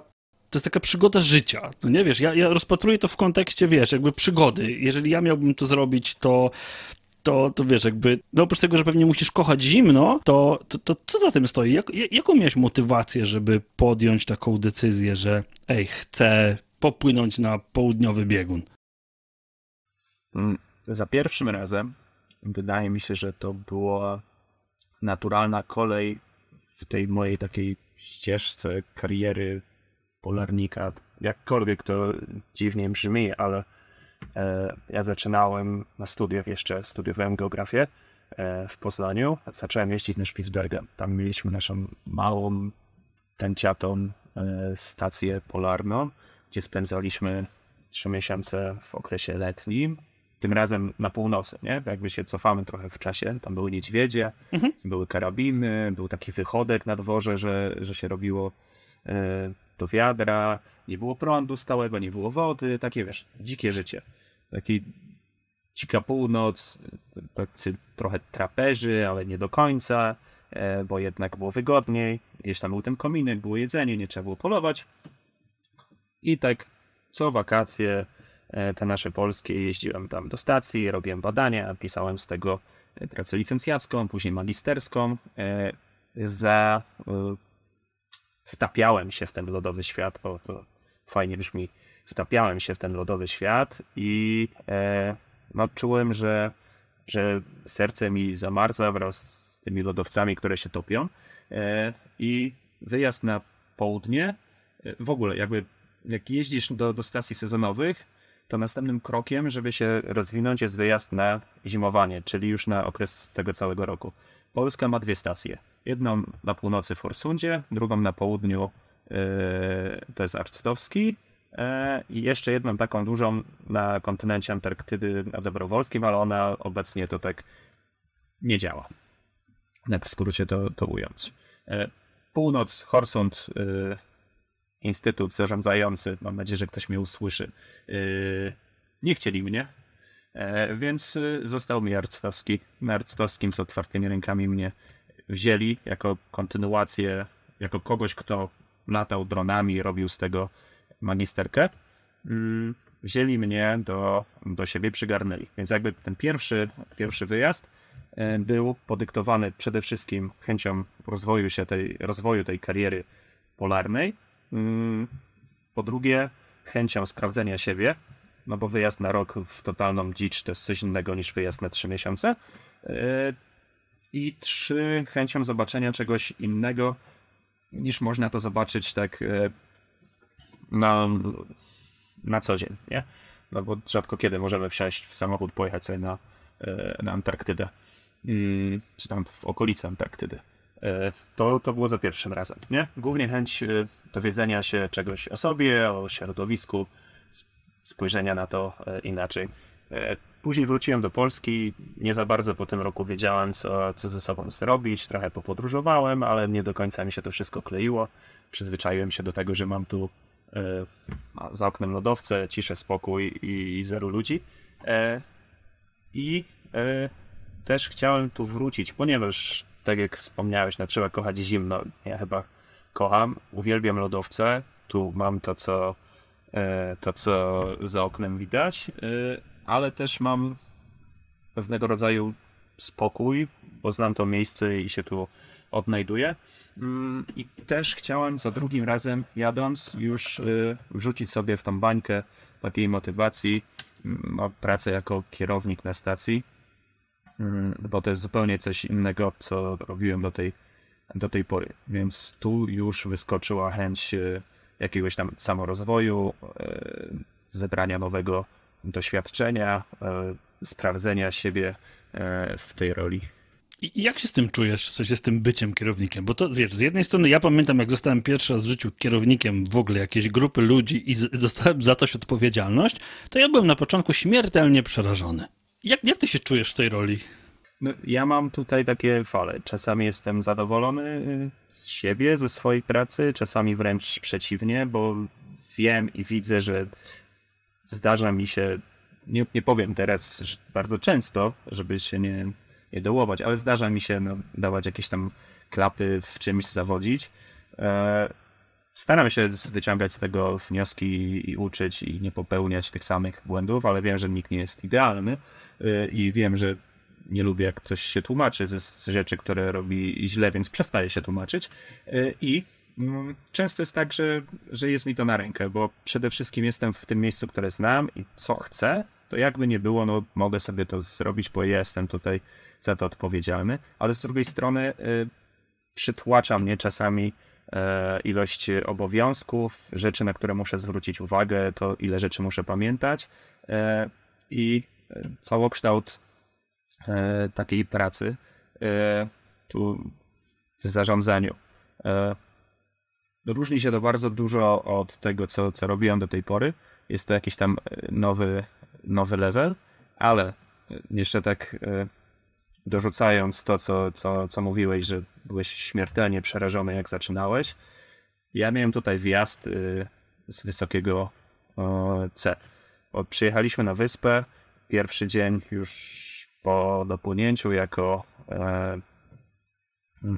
A: to jest taka przygoda życia. No nie wiesz, ja, ja rozpatruję to w kontekście, wiesz, jakby przygody. Jeżeli ja miałbym to zrobić, to to, to wiesz, jakby, no oprócz tego, że pewnie musisz kochać zimno, to, to, to co za tym stoi? Jak, jaką miałeś motywację, żeby podjąć taką decyzję, że ej, chcę popłynąć na południowy biegun? Mm, za
B: pierwszym razem wydaje mi się, że to była naturalna kolej w tej mojej takiej ścieżce kariery polarnika. Jakkolwiek to dziwnie brzmi, ale E, ja zaczynałem na studiach jeszcze, studiowałem geografię e, w Poznaniu, zacząłem jeździć na Spitsbergen. Tam mieliśmy naszą małą, tęciatą e, stację polarną, gdzie spędzaliśmy trzy miesiące w okresie letnim. Tym razem na północy, nie? Tak jakby się cofamy trochę w czasie. Tam były niedźwiedzie, mhm. były karabiny, był taki wychodek na dworze, że, że się robiło do wiadra, nie było prądu stałego, nie było wody, takie wiesz, dzikie życie taki dzika północ, tacy trochę traperzy, ale nie do końca, e, bo jednak było wygodniej. Gdzieś tam był ten kominek, było jedzenie, nie trzeba było polować. I tak co wakacje e, te nasze polskie jeździłem tam do stacji, robiłem badania, pisałem z tego e, pracę licencjacką, później magisterską. Za... Wtapiałem się w ten lodowy świat, bo to fajnie brzmi wtapiałem się w ten lodowy świat i e, no, czułem, że, że serce mi zamarza wraz z tymi lodowcami, które się topią. E, I wyjazd na południe, e, w ogóle jakby jak jeździsz do, do stacji sezonowych, to następnym krokiem, żeby się rozwinąć, jest wyjazd na zimowanie, czyli już na okres tego całego roku. Polska ma dwie stacje. Jedną na północy w Forsundzie, drugą na południu yy, to jest Arctowski E, I jeszcze jedną taką dużą na kontynencie Antarktydy Dobrowolskim, ale ona obecnie to tak nie działa. Tak w skrócie to, to ująć. E, Północ, Horsund, e, instytut zarządzający, mam nadzieję, że ktoś mnie usłyszy, nie chcieli mnie, więc został mi Arctowski. Arctowskim z otwartymi rękami mnie wzięli jako kontynuację, jako kogoś, kto latał dronami i robił z tego magisterkę, mm, wzięli mnie do, do siebie, przygarnęli. Więc jakby ten pierwszy, pierwszy wyjazd e, był podyktowany przede wszystkim chęcią rozwoju się tej, rozwoju tej kariery polarnej. Mm, po drugie, chęcią sprawdzenia siebie, no bo wyjazd na rok w totalną dzicz to jest coś innego niż wyjazd na trzy miesiące. E, I trzy, chęcią zobaczenia czegoś innego niż można to zobaczyć tak e, na, no, na co dzień, nie? No bo rzadko kiedy możemy wsiąść w samochód, pojechać sobie na, e, na Antarktydę, mm, czy tam w okolice Antarktydy. E, to, to było za pierwszym razem, nie? Głównie chęć e, dowiedzenia się czegoś o sobie, o środowisku, spojrzenia na to inaczej. Później wróciłem do Polski, nie za bardzo po tym roku wiedziałem, co, co ze sobą zrobić, trochę popodróżowałem, ale nie do końca mi się to wszystko kleiło. Przyzwyczaiłem się do tego, że mam tu E, za oknem lodowce, ciszę, spokój i, zero ludzi. E, I e, też chciałem tu wrócić, ponieważ tak jak wspomniałeś, no, trzeba kochać zimno. Ja chyba kocham, uwielbiam lodowce. Tu mam to, co, to, co za oknem widać, ale też mam pewnego rodzaju spokój, bo znam to miejsce i się tu odnajduję. Mm, I też chciałem za drugim razem jadąc już y, wrzucić sobie w tą bańkę takiej motywacji mm, no, pracę jako kierownik na stacji, mm, bo to jest zupełnie coś innego, co robiłem do tej, do tej pory. Więc tu już wyskoczyła chęć y, jakiegoś tam samorozwoju, y, zebrania nowego doświadczenia, sprawdzenia siebie w tej roli
A: i jak się z tym czujesz, co się z tym byciem kierownikiem? Bo to wiesz, z jednej strony ja pamiętam, jak zostałem pierwszy raz w życiu kierownikiem w ogóle jakiejś grupy ludzi i dostałem za coś odpowiedzialność, to ja byłem na początku śmiertelnie przerażony. Jak, jak ty się czujesz w tej roli?
B: No, ja mam tutaj takie fale. Czasami jestem zadowolony y, z siebie, ze swojej pracy, czasami wręcz przeciwnie, bo wiem i widzę, że zdarza mi się, nie, nie powiem teraz bardzo często, żeby się nie je dołować, ale zdarza mi się no, dawać jakieś tam klapy w czymś, zawodzić. E, staram się wyciągać z tego wnioski i uczyć i nie popełniać tych samych błędów, ale wiem, że nikt nie jest idealny e, i wiem, że nie lubię, jak ktoś się tłumaczy ze rzeczy, które robi źle, więc przestaje się tłumaczyć. E, I mm, często jest tak, że, że jest mi to na rękę, bo przede wszystkim jestem w tym miejscu, które znam i co chcę, to jakby nie było, no mogę sobie to zrobić, bo jestem tutaj za to odpowiedzialny, ale z drugiej strony y, przytłacza mnie czasami e, ilość obowiązków, rzeczy, na które muszę zwrócić uwagę, to ile rzeczy muszę pamiętać e, i całokształt e, takiej pracy tu w zarządzaniu. Różni się to bardzo dużo od tego, co, co robiłem do tej pory. Jest to jakiś tam nowy nowy level, ale e, jeszcze tak e, dorzucając to, co, co, co mówiłeś, że byłeś śmiertelnie przerażony, jak zaczynałeś, ja miałem tutaj wjazd e, z wysokiego C. Przyjechaliśmy na wyspę, pierwszy dzień już po dopłynięciu jako,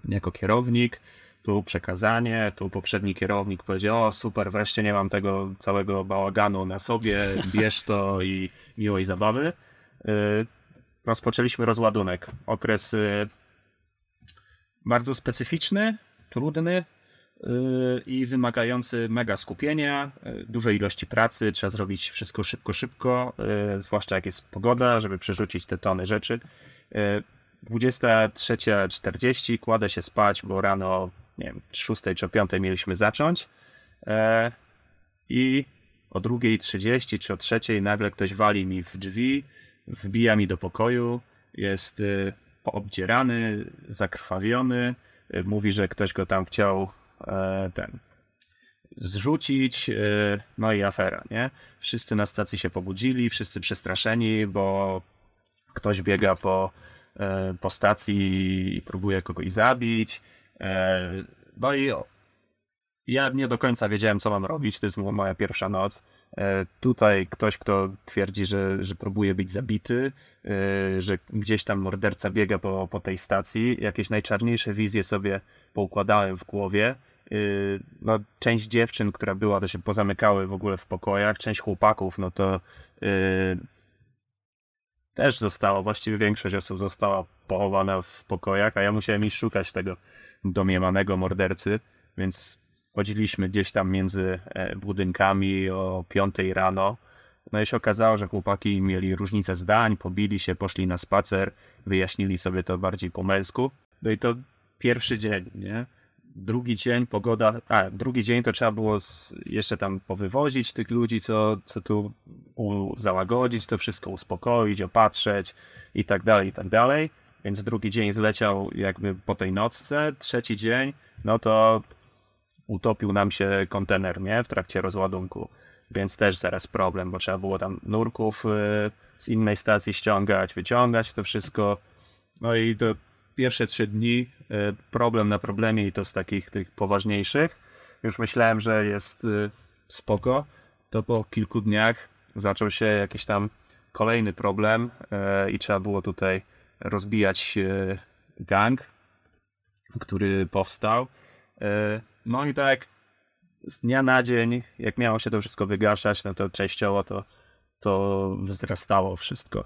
B: jako kierownik, tu przekazanie, tu poprzedni kierownik powiedział, o super, wreszcie nie mam tego całego bałaganu na sobie, bierz to i miłej zabawy. Y, rozpoczęliśmy rozładunek. Okres y, bardzo specyficzny, trudny y, i wymagający mega skupienia, dużej ilości pracy, trzeba zrobić wszystko szybko, szybko, zwłaszcza jak jest pogoda, żeby przerzucić te tony rzeczy. 23.40 kładę się spać, bo rano nie wiem, szóstej czy o piątej mieliśmy zacząć e, i o drugiej trzydzieści czy o trzeciej nagle ktoś wali mi w drzwi, wbija mi do pokoju, jest y, poobdzierany, zakrwawiony, y, mówi, że ktoś go tam chciał e, ten zrzucić, no i afera, nie? Wszyscy na stacji się pobudzili, wszyscy przestraszeni, bo ktoś biega po, po stacji i próbuje kogoś zabić, E, no i ja nie do końca wiedziałem, co mam robić. To jest moja pierwsza noc. E, tutaj ktoś, kto twierdzi, że, że próbuje być zabity, e, że gdzieś tam morderca biega po, po tej stacji. Jakieś najczarniejsze wizje sobie poukładałem w głowie. No, część dziewczyn, która była, to się pozamykały w ogóle w pokojach. Część chłopaków, no to też została, właściwie większość osób została pochowana w pokojach, a ja musiałem iść szukać tego domniemanego mordercy, więc chodziliśmy gdzieś tam między e, budynkami o 5 rano. No i się okazało, że chłopaki mieli różnicę zdań, pobili się, poszli na spacer, wyjaśnili sobie to bardziej po męsku. No i to pierwszy dzień, nie? Drugi dzień pogoda, a drugi dzień to trzeba było jeszcze tam powywozić tych ludzi, co, co tu załagodzić, to wszystko uspokoić, opatrzeć i tak dalej, i tak dalej. Więc drugi dzień zleciał jakby po tej nocce, trzeci dzień, no to utopił nam się kontener, nie? W trakcie rozładunku. Więc też zaraz problem, bo trzeba było tam nurków y, z innej stacji ściągać, wyciągać to wszystko. No i to pierwsze trzy dni y, problem na problemie i to z takich tych poważniejszych. Już myślałem, że jest y, spoko. To po kilku dniach zaczął się jakiś tam kolejny problem i trzeba było tutaj rozbijać e, gang, który powstał. E, no i tak z dnia na dzień, jak miało się to wszystko wygaszać, no to częściowo to, to wzrastało wszystko.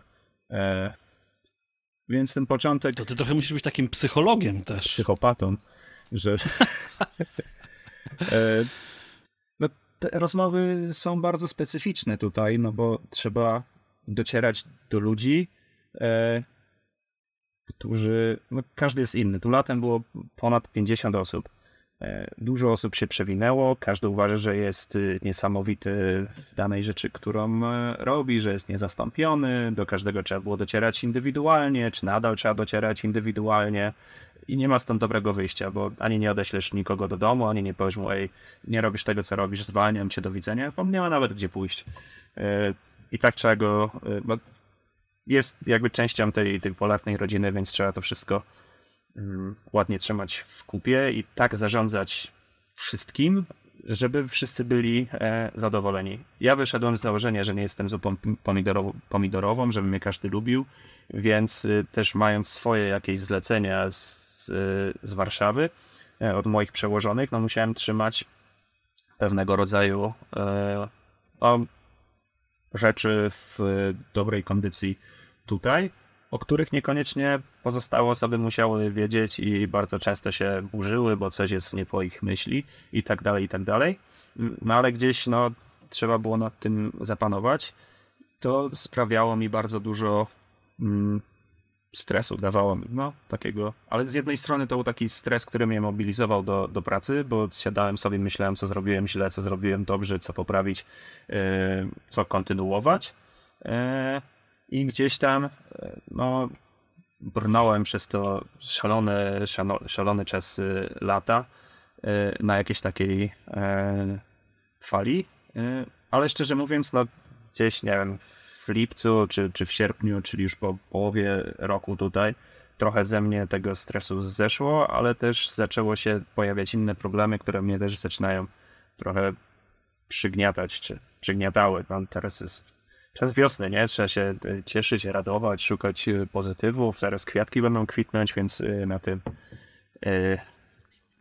B: E, więc ten początek. To ty trochę musisz być takim psychologiem też. Psychopatą, że. no, te rozmowy są bardzo specyficzne tutaj, no bo trzeba docierać do ludzi którzy, no każdy jest inny. Tu latem było ponad 50 osób. E, dużo osób się przewinęło, każdy uważa, że jest y, niesamowity w danej rzeczy, którą e, robi, że jest niezastąpiony, do każdego trzeba było docierać indywidualnie, czy nadal trzeba docierać indywidualnie i nie ma stąd dobrego wyjścia, bo ani nie odeślesz nikogo do domu, ani nie powiesz mu, ej, nie robisz tego, co robisz, zwalniam cię, do widzenia, bo nie ma nawet gdzie pójść. E, I tak trzeba go, jest jakby częścią tej, tej polarnej rodziny, więc trzeba to wszystko mm, ładnie trzymać w kupie i tak zarządzać wszystkim, żeby wszyscy byli e, zadowoleni. Ja wyszedłem z założenia, że nie jestem zupą pomidorową, żeby mnie każdy lubił, więc y, też mając swoje jakieś zlecenia z, y, z Warszawy e, od moich przełożonych, no musiałem trzymać pewnego rodzaju no, rzeczy w e, dobrej kondycji tutaj, o których niekoniecznie pozostałe osoby musiały wiedzieć i bardzo często się burzyły, bo coś jest nie po ich myśli i tak dalej, i tak dalej. Mm, no ale gdzieś no, trzeba było nad tym zapanować. To sprawiało mi bardzo dużo mm, stresu dawało mi, no, takiego. Ale z jednej strony to był taki stres, który mnie mobilizował do, do pracy, bo siadałem sobie, myślałem, co zrobiłem źle, co zrobiłem dobrze, co poprawić, yy, co kontynuować. Yy, I gdzieś tam, yy, no, brnąłem przez to szalony, szano, szalony czas lata yy, na jakiejś takiej yy, fali. Yy, ale szczerze mówiąc, no, gdzieś, nie wiem, w lipcu czy, czy w sierpniu, czyli już po połowie roku tutaj, trochę ze mnie tego stresu zeszło, ale też zaczęło się pojawiać inne problemy, które mnie też zaczynają trochę przygniatać, czy przygniatały. Mam teraz jest czas wiosny, nie? Trzeba się e, cieszyć, radować, szukać e, pozytywów. Zaraz kwiatki będą kwitnąć, więc e, na tym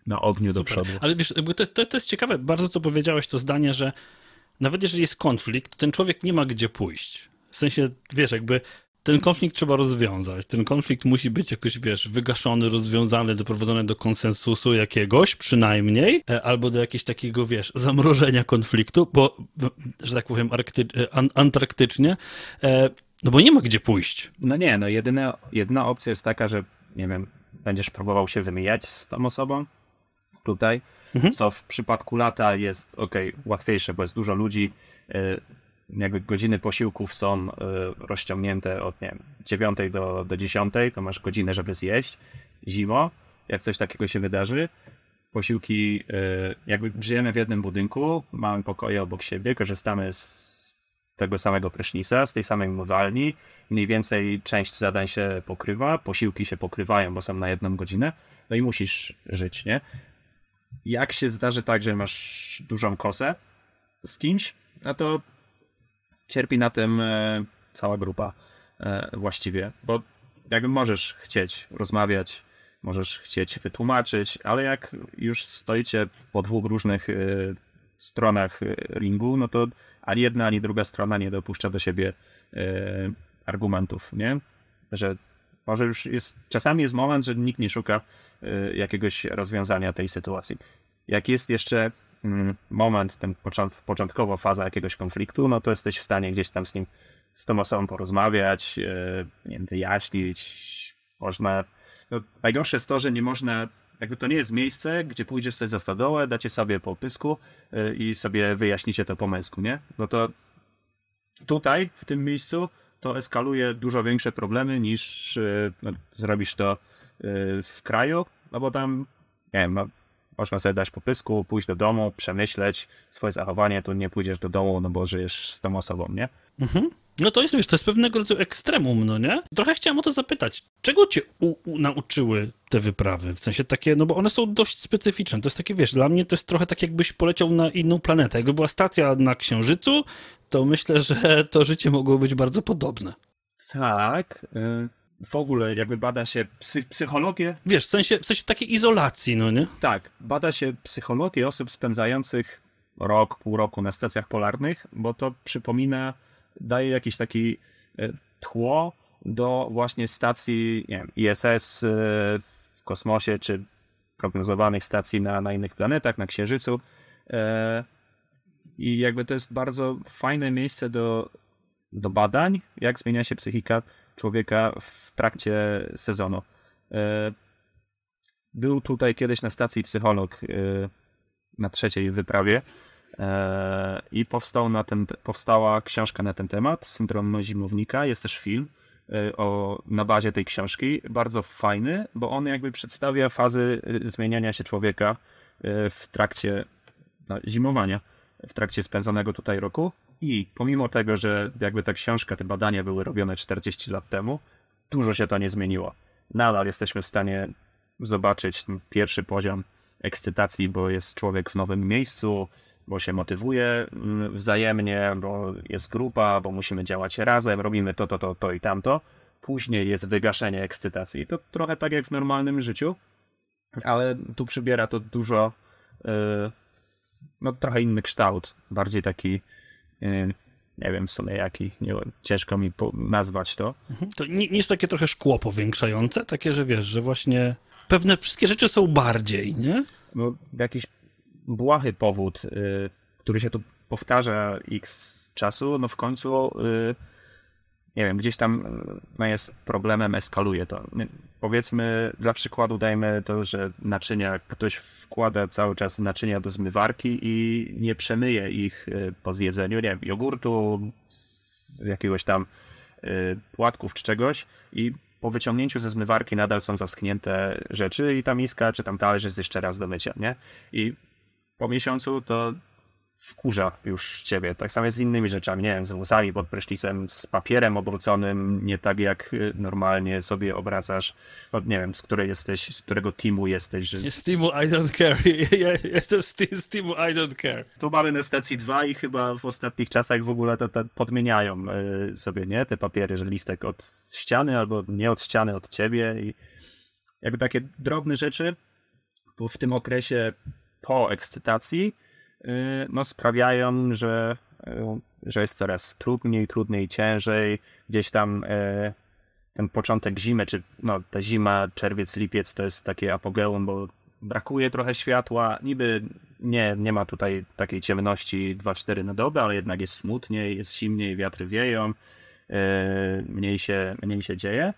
B: na ogniu Super. do przodu. Ale
A: wiesz, to, to, to jest ciekawe, bardzo co powiedziałeś to zdanie, że nawet jeżeli jest konflikt, to ten człowiek nie ma gdzie pójść. W sensie, wiesz, jakby ten konflikt trzeba rozwiązać. Ten konflikt musi być jakoś, wiesz, wygaszony, rozwiązany, doprowadzony do konsensusu jakiegoś przynajmniej, e, albo do jakiegoś takiego, wiesz, zamrożenia konfliktu, bo, że tak powiem, arkty, e, an, antarktycznie, e, no bo nie ma gdzie pójść. No nie,
B: no jedyne, jedyna opcja jest taka, że, nie wiem, będziesz próbował się wymijać z tą osobą tutaj, mhm. co w przypadku lata jest, ok, łatwiejsze, bo jest dużo ludzi, jakby godziny posiłków są e, rozciągnięte od nie wiem, 9 do, do 10, to masz godzinę, żeby zjeść zimo, jak coś takiego się wydarzy. Posiłki, e, jakby żyjemy w jednym budynku, mamy pokoje obok siebie, korzystamy z tego samego prysznica, z tej samej mywalni. Mniej więcej część zadań się pokrywa, posiłki się pokrywają, bo są na jedną godzinę, no i musisz żyć, nie? Jak się zdarzy tak, że masz dużą kosę z kimś, no to cierpi na tym e, cała grupa e, właściwie, bo jakby możesz chcieć rozmawiać, możesz chcieć wytłumaczyć, ale jak już stoicie po dwóch różnych e, stronach ringu, no to ani jedna, ani druga strona nie dopuszcza do siebie argumentów, nie? Że może już jest, czasami jest moment, że nikt nie szuka jakiegoś rozwiązania tej sytuacji. Jak jest jeszcze Mm, moment, ten początkowo faza jakiegoś konfliktu, no to jesteś w stanie gdzieś tam z nim, z tą osobą porozmawiać, e, nie wiem, wyjaśnić, można... No, najgorsze jest to, że nie można jakby to nie jest miejsce, gdzie pójdziesz sobie za stodołę, dacie sobie po pysku e, i sobie wyjaśnicie to po męsku, nie? No to tutaj, w tym miejscu, to eskaluje dużo większe problemy niż e, no, zrobisz to w kraju, no bo tam, nie wiem, no, można sobie dać popysku, pójść do domu, przemyśleć swoje zachowanie, tu nie pójdziesz do domu,
A: no bo żyjesz z tą osobą, nie? Mhm. No to jest, wiesz, to jest pewnego rodzaju ekstremum, no nie? Trochę chciałem o to zapytać. Czego cię nauczyły te wyprawy? W sensie takie, no bo one są dość specyficzne. To jest takie, wiesz, dla mnie to jest trochę tak, jakbyś poleciał na inną planetę. Jakby była stacja na Księżycu, to myślę, że to życie mogło być bardzo podobne.
B: Tak. Y w ogóle jakby bada się psy, psychologię. Wiesz, w sensie, w sensie takiej izolacji, no nie? Tak, bada się psychologię osób spędzających rok, pół roku na stacjach polarnych, bo to przypomina, daje jakiś taki e, tło do właśnie stacji nie wiem, ISS e, w kosmosie, czy prognozowanych stacji na, na innych planetach, na Księżycu. E, I jakby to jest bardzo fajne miejsce do, do badań, jak zmienia się psychika człowieka w trakcie sezonu. E, był tutaj kiedyś na stacji psycholog e, na trzeciej wyprawie e, i powstał na ten, powstała książka na ten temat, Syndrom Zimownika. Jest też film o, na bazie tej książki, bardzo fajny, bo on jakby przedstawia fazy zmieniania się człowieka w trakcie no, zimowania, w trakcie spędzonego tutaj roku. I pomimo tego, że jakby ta książka, te badania były robione 40 lat temu, dużo się to nie zmieniło. Nadal jesteśmy w stanie zobaczyć pierwszy poziom ekscytacji, bo jest człowiek w nowym miejscu, bo się motywuje mm, wzajemnie, bo jest grupa, bo musimy działać razem, robimy to, to, to, to i tamto. Później jest wygaszenie ekscytacji. To trochę tak jak w normalnym życiu, ale tu przybiera to dużo, y, no trochę inny kształt, bardziej taki Y, nie wiem w sumie jaki, nie, ciężko mi nazwać to.
A: Mhm. To nie, nie jest takie trochę szkło powiększające, takie, że wiesz, że właśnie pewne wszystkie rzeczy są bardziej, nie? No, jakiś błahy powód, y, który się tu powtarza
B: x czasu, no w końcu y, nie wiem, gdzieś tam e, jest problemem, eskaluje to. Powiedzmy, dla przykładu dajmy to, że naczynia, ktoś wkłada cały czas naczynia do zmywarki i nie przemyje ich e, po zjedzeniu, nie wiem, jogurtu, jakiegoś tam e, płatków czy czegoś i po wyciągnięciu ze zmywarki nadal są zaschnięte rzeczy i ta miska czy tam talerz jest jeszcze raz do mycia, nie? I po miesiącu to wkurza już ciebie. Tak samo jest z innymi rzeczami, nie wiem, z włosami, pod prysznicem, z papierem obróconym, nie tak jak y, normalnie sobie obracasz, od, nie wiem, z której jesteś, z którego teamu jesteś. Że...
A: Z teamu I don't care. Ja jestem z, z teamu I don't care. Tu mamy na stacji 2 i chyba w ostatnich
B: czasach w ogóle to, to podmieniają y, sobie, nie, te papiery, że listek od ściany albo nie od ściany, od ciebie i jakby takie drobne rzeczy, bo w tym okresie po ekscytacji Y, no, sprawiają, że, y, że jest coraz trudniej, trudniej, ciężej. Gdzieś tam y, ten początek zimy, czy no, ta zima, czerwiec, lipiec to jest takie apogeum, bo brakuje trochę światła. Niby nie, nie ma tutaj takiej ciemności 2-4 na dobę, ale jednak jest smutniej, jest zimniej, wiatry wieją, mniej się, mniej się dzieje.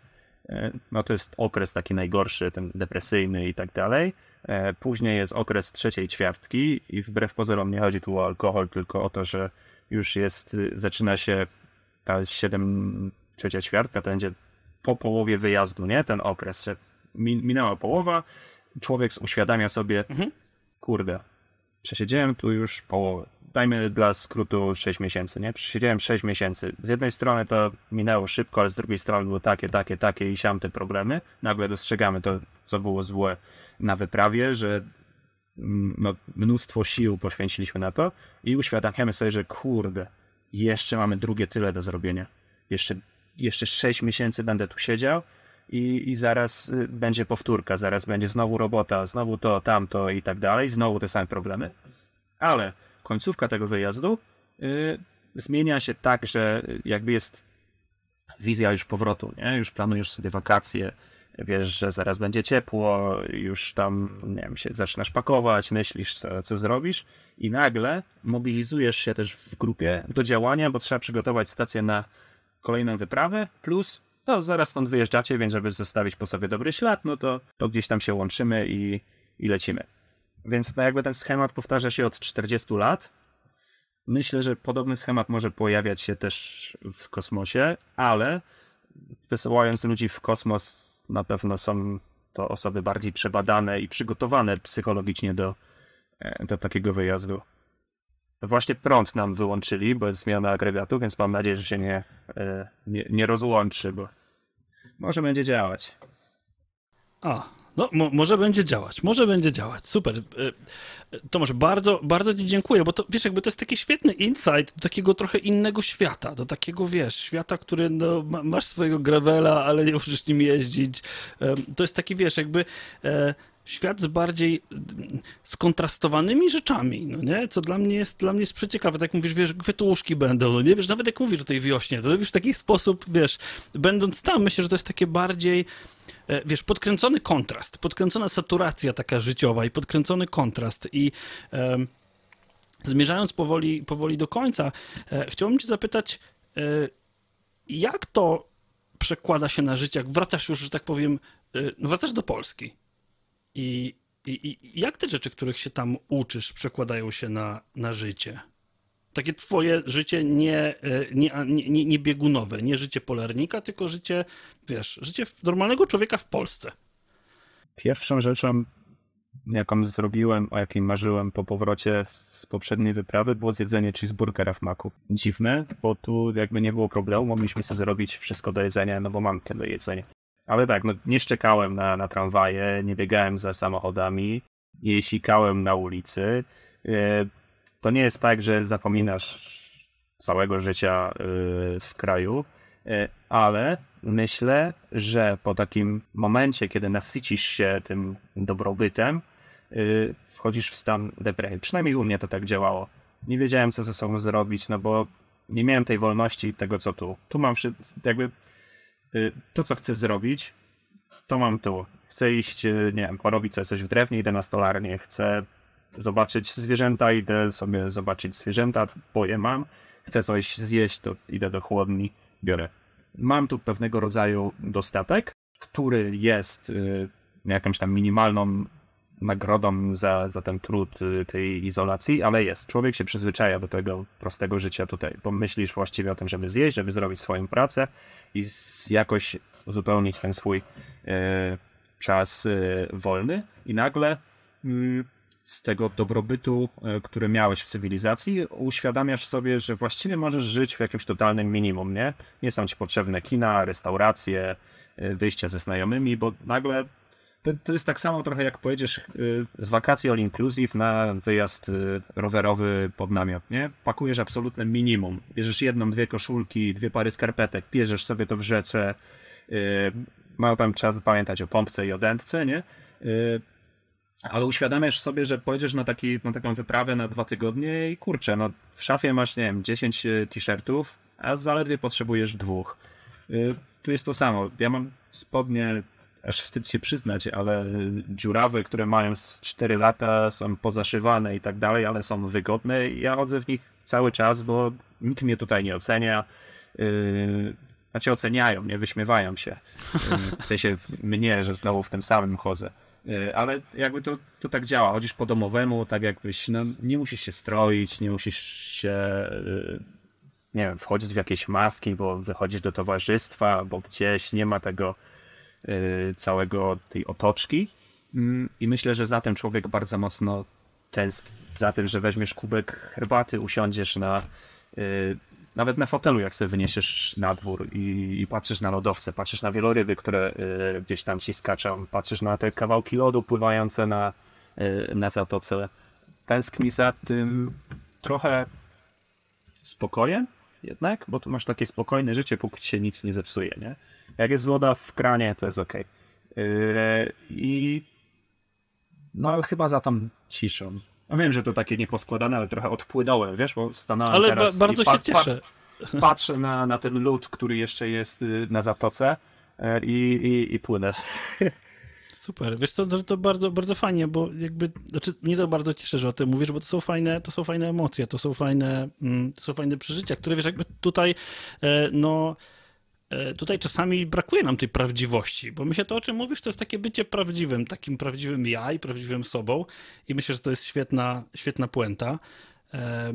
B: No to jest okres taki najgorszy, ten depresyjny i tak dalej. E, później jest okres trzeciej ćwiartki i wbrew pozorom nie chodzi tu o alkohol, tylko o to, że już jest, y, zaczyna się ta siedem trzecia ćwiartka, to będzie po połowie wyjazdu, nie? Ten okres. Minęła połowa, człowiek uświadamia sobie, mhm. kurde, przesiedziałem tu już połowę dajmy dla skrótu 6 miesięcy, nie? Przysiedziałem 6 miesięcy. Z jednej strony to minęło szybko, ale z drugiej strony było takie, takie, takie i siam te problemy. Nagle dostrzegamy to, co było złe na wyprawie, że mm, no, mnóstwo sił poświęciliśmy na to i uświadamiamy sobie, że kurde, jeszcze mamy drugie tyle do zrobienia. Jeszcze, jeszcze 6 miesięcy będę tu siedział i, i zaraz y, będzie powtórka, zaraz będzie znowu robota, znowu to, tamto i tak dalej, znowu te same problemy. Ale końcówka tego wyjazdu y, zmienia się tak, że jakby jest wizja już powrotu, nie? Już planujesz sobie wakacje, wiesz, że zaraz będzie ciepło, już tam, nie wiem, się zaczynasz pakować, myślisz, co, co zrobisz i nagle mobilizujesz się też w grupie do działania, bo trzeba przygotować stację na kolejną wyprawę, plus no zaraz stąd wyjeżdżacie, więc żeby zostawić po sobie dobry ślad, no to, to gdzieś tam się łączymy i, i lecimy. Więc no jakby ten schemat powtarza się od 40 lat. Myślę, że podobny schemat może pojawiać się też w kosmosie, ale wysyłając ludzi w kosmos, na pewno są to osoby bardziej przebadane i przygotowane psychologicznie do, e, do takiego wyjazdu. Właśnie prąd nam wyłączyli, bo jest zmiana agregatu, więc mam nadzieję, że się nie, e, nie, nie rozłączy, bo
A: może będzie działać. O, no, mo może będzie działać, może będzie działać. Super. E, Tomasz, bardzo, bardzo Ci dziękuję, bo to, wiesz, jakby to jest taki świetny insight do takiego trochę innego świata, do takiego, wiesz, świata, który, no, masz swojego gravela, ale nie możesz nim jeździć. E, to jest taki, wiesz, jakby... E świat z bardziej skontrastowanymi rzeczami, no nie? Co dla mnie jest, dla mnie jest przeciekawe. Tak mówisz, wiesz, kwiatuszki będą, no nie? Wiesz, nawet jak mówisz o tej wiośnie, to wiesz, w taki sposób, wiesz, będąc tam, myślę, że to jest takie bardziej, e, wiesz, podkręcony kontrast, podkręcona saturacja taka życiowa i podkręcony kontrast i... zmierzając powoli, powoli do końca, e, chciałbym Cię zapytać, e, jak to przekłada się na życie, jak wracasz już, że tak powiem, e, no wracasz do Polski, i, i, i jak te rzeczy, których się tam uczysz, przekładają się na, na życie? Takie twoje życie nie, e, nie, nie, nie biegunowe, nie życie polernika, tylko życie, wiesz, życie normalnego człowieka w Polsce.
B: Pierwszą rzeczą, jaką zrobiłem, o jakiej marzyłem po powrocie z poprzedniej wyprawy, było zjedzenie cheeseburgera w maku. Dziwne, bo tu jakby nie było problemu, mogliśmy sobie zrobić wszystko do jedzenia, no bo mam tyle jedzenia. Ale tak, no, nie szczekałem na, na tramwaje, nie biegałem za samochodami, nie sikałem na ulicy. E, to nie jest tak, że zapominasz całego życia e, z kraju, e, ale myślę, że po takim momencie, kiedy nasycisz się tym dobrobytem, wchodzisz w stan depresji. Przynajmniej u mnie to tak działało. Nie wiedziałem, co ze sobą zrobić, no bo nie miałem tej wolności tego, co tu. Tu mam jakby Y, to, co chcę zrobić, to mam tu. Chcę iść, y, nie wiem, porobić sobie coś w drewnie, idę na stolarnię. Chcę zobaczyć zwierzęta, idę sobie zobaczyć zwierzęta, bo je mam. Chcę coś zjeść, to idę do chłodni, biorę. Mam tu pewnego rodzaju dostatek, który jest y, jakąś tam minimalną nagrodą za, za ten trud y, tej izolacji, ale jest. Człowiek się przyzwyczaja do tego prostego życia tutaj, bo myślisz właściwie o tym, żeby zjeść, żeby zrobić swoją pracę i jakoś uzupełnić ten swój y, czas y, wolny i nagle y, z tego dobrobytu, y, który miałeś w cywilizacji, uświadamiasz sobie, że właściwie możesz żyć w jakimś totalnym minimum, nie? Nie są ci potrzebne kina, restauracje, y, wyjścia ze znajomymi, bo nagle to, to jest tak samo trochę jak pojedziesz y, z wakacji all inclusive na wyjazd y, rowerowy pod namiot, nie? Pakujesz absolutne minimum. Bierzesz jedną, dwie koszulki, dwie pary skarpetek, bierzesz sobie to w rzece. Y, Mało tam czas pamiętać o pompce i o dętce, nie? Ale uświadamiasz sobie, że pojedziesz na, taki, na taką wyprawę na dwa tygodnie i kurczę, no w szafie masz, nie wiem, 10 t-shirtów, a zaledwie potrzebujesz dwóch. Tu jest to samo. Ja mam spodnie aż wstyd się przyznać, ale dziurawy, które mają 4 lata, są pozaszywane i tak dalej, ale są wygodne. Ja chodzę w nich cały czas, bo nikt mnie tutaj nie ocenia. Yy, znaczy oceniają, nie wyśmiewają się. Yy, w sensie mnie, że znowu w tym samym chodzę. Yy, ale jakby to, to tak działa. Chodzisz po domowemu, tak jakbyś, no nie musisz się stroić, nie musisz się, yy, nie wiem, wchodzić w jakieś maski, bo wychodzisz do towarzystwa, bo gdzieś nie ma tego Y, całego tej otoczki. Mm, I myślę, że za tym człowiek bardzo mocno tęskni za tym, że weźmiesz kubek herbaty, usiądziesz na y, nawet na fotelu, jak sobie wyniesiesz na dwór i, i, patrzysz na lodowce, patrzysz na wieloryby, które y, gdzieś tam ci skaczą, patrzysz na te kawałki lodu pływające na, na zatoce. Tęskni za tym trochę spokojem jednak, bo tu masz takie spokojne życie, póki się nic nie zepsuje, nie? Jak jest woda w kranie, to jest ok. Yy, I no chyba za tam ciszą. No wiem, że to takie nieposkładane, ale trochę odpłynąłem, wiesz, bo stanąłem ale teraz ba bardzo się cieszę. patrzę na, na ten lód, który jeszcze jest y, na zatoce y, i, i, i płynę.
A: Super, wiesz co, to, to bardzo, bardzo fajnie, bo jakby, znaczy mnie to bardzo cieszę, że o tym mówisz, bo to są fajne, to są fajne emocje, to są fajne, mm, to są fajne przeżycia, które wiesz, jakby tutaj, e, no E, tutaj czasami brakuje nam tej prawdziwości, bo myślę, to o czym mówisz, to jest takie bycie prawdziwym, takim prawdziwym ja i prawdziwym sobą i myślę, że to jest świetna, świetna puenta. E,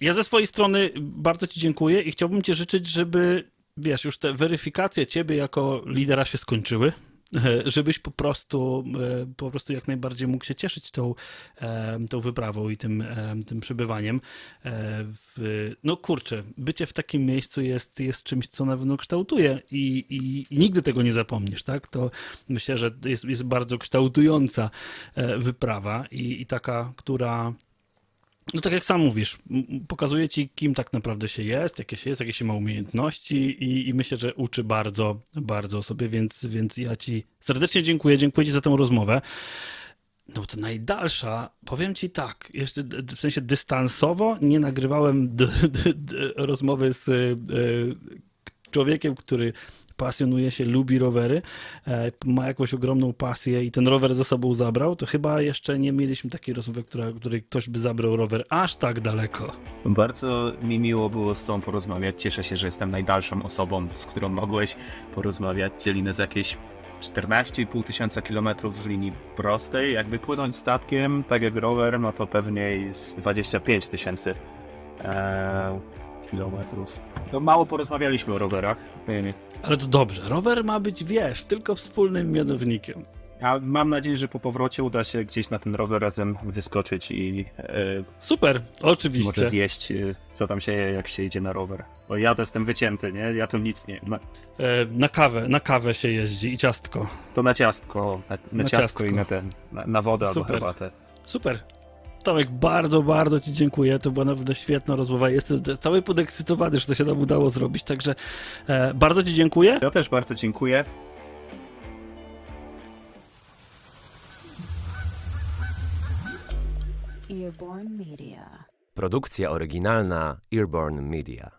A: ja ze swojej strony bardzo Ci dziękuję i chciałbym Ci życzyć, żeby wiesz, już te weryfikacje Ciebie jako lidera się skończyły, E, żebyś po prostu, e, po prostu jak najbardziej mógł się cieszyć tą, e, tą wyprawą i tym, tym przebywaniem. no kurczę, bycie w takim miejscu jest, jest czymś, co na pewno kształtuje i, i, i nigdy tego nie zapomnisz, tak? To myślę, że jest, jest bardzo kształtująca wyprawa i, i taka, która no tak jak sam mówisz, pokazuje ci, kim tak naprawdę się jest, jakie się jest, jakie się ma umiejętności i, i, myślę, że uczy bardzo, bardzo sobie, więc, więc ja ci serdecznie dziękuję, dziękuję ci za tę rozmowę. No to najdalsza, powiem ci tak, jeszcze w sensie dystansowo nie nagrywałem d- d- d- rozmowy z y, człowiekiem, który pasjonuje się, lubi rowery, e, ma jakąś ogromną pasję i ten rower ze sobą zabrał, to chyba jeszcze nie mieliśmy takiej rozmowy, która, której ktoś by zabrał rower aż tak daleko.
B: Bardzo mi miło było z Tobą porozmawiać. Cieszę się, że jestem najdalszą osobą, z którą mogłeś porozmawiać. Dzielimy z jakieś 14,5 tysiąca kilometrów w linii prostej. Jakby płynąć statkiem, tak jak rower, no to pewnie z 25 tysięcy. E,
A: kilometrów. No mało porozmawialiśmy o rowerach. Nie, nie. Ale to dobrze, rower ma być, wiesz, tylko wspólnym mianownikiem. A mam nadzieję, że po powrocie uda się gdzieś na ten rower razem
B: wyskoczyć i. E, Super, oczywiście. Może zjeść, e, co tam się je, jak się idzie na rower. Bo ja to jestem wycięty, nie? Ja tu nic nie. Na, e,
A: na kawę, na kawę się jeździ i ciastko. To na ciastko, na, na, na ciastko, ciastko, i na ten, na, wodę Super. albo herbatę. Super, Tomek, bardzo, bardzo Ci dziękuję. To była naprawdę świetna rozmowa. Jestem cały podekscytowany, że to się nam udało zrobić. Także e, bardzo Ci dziękuję. Ja też bardzo dziękuję.
B: Produkcja oryginalna Earborn Media.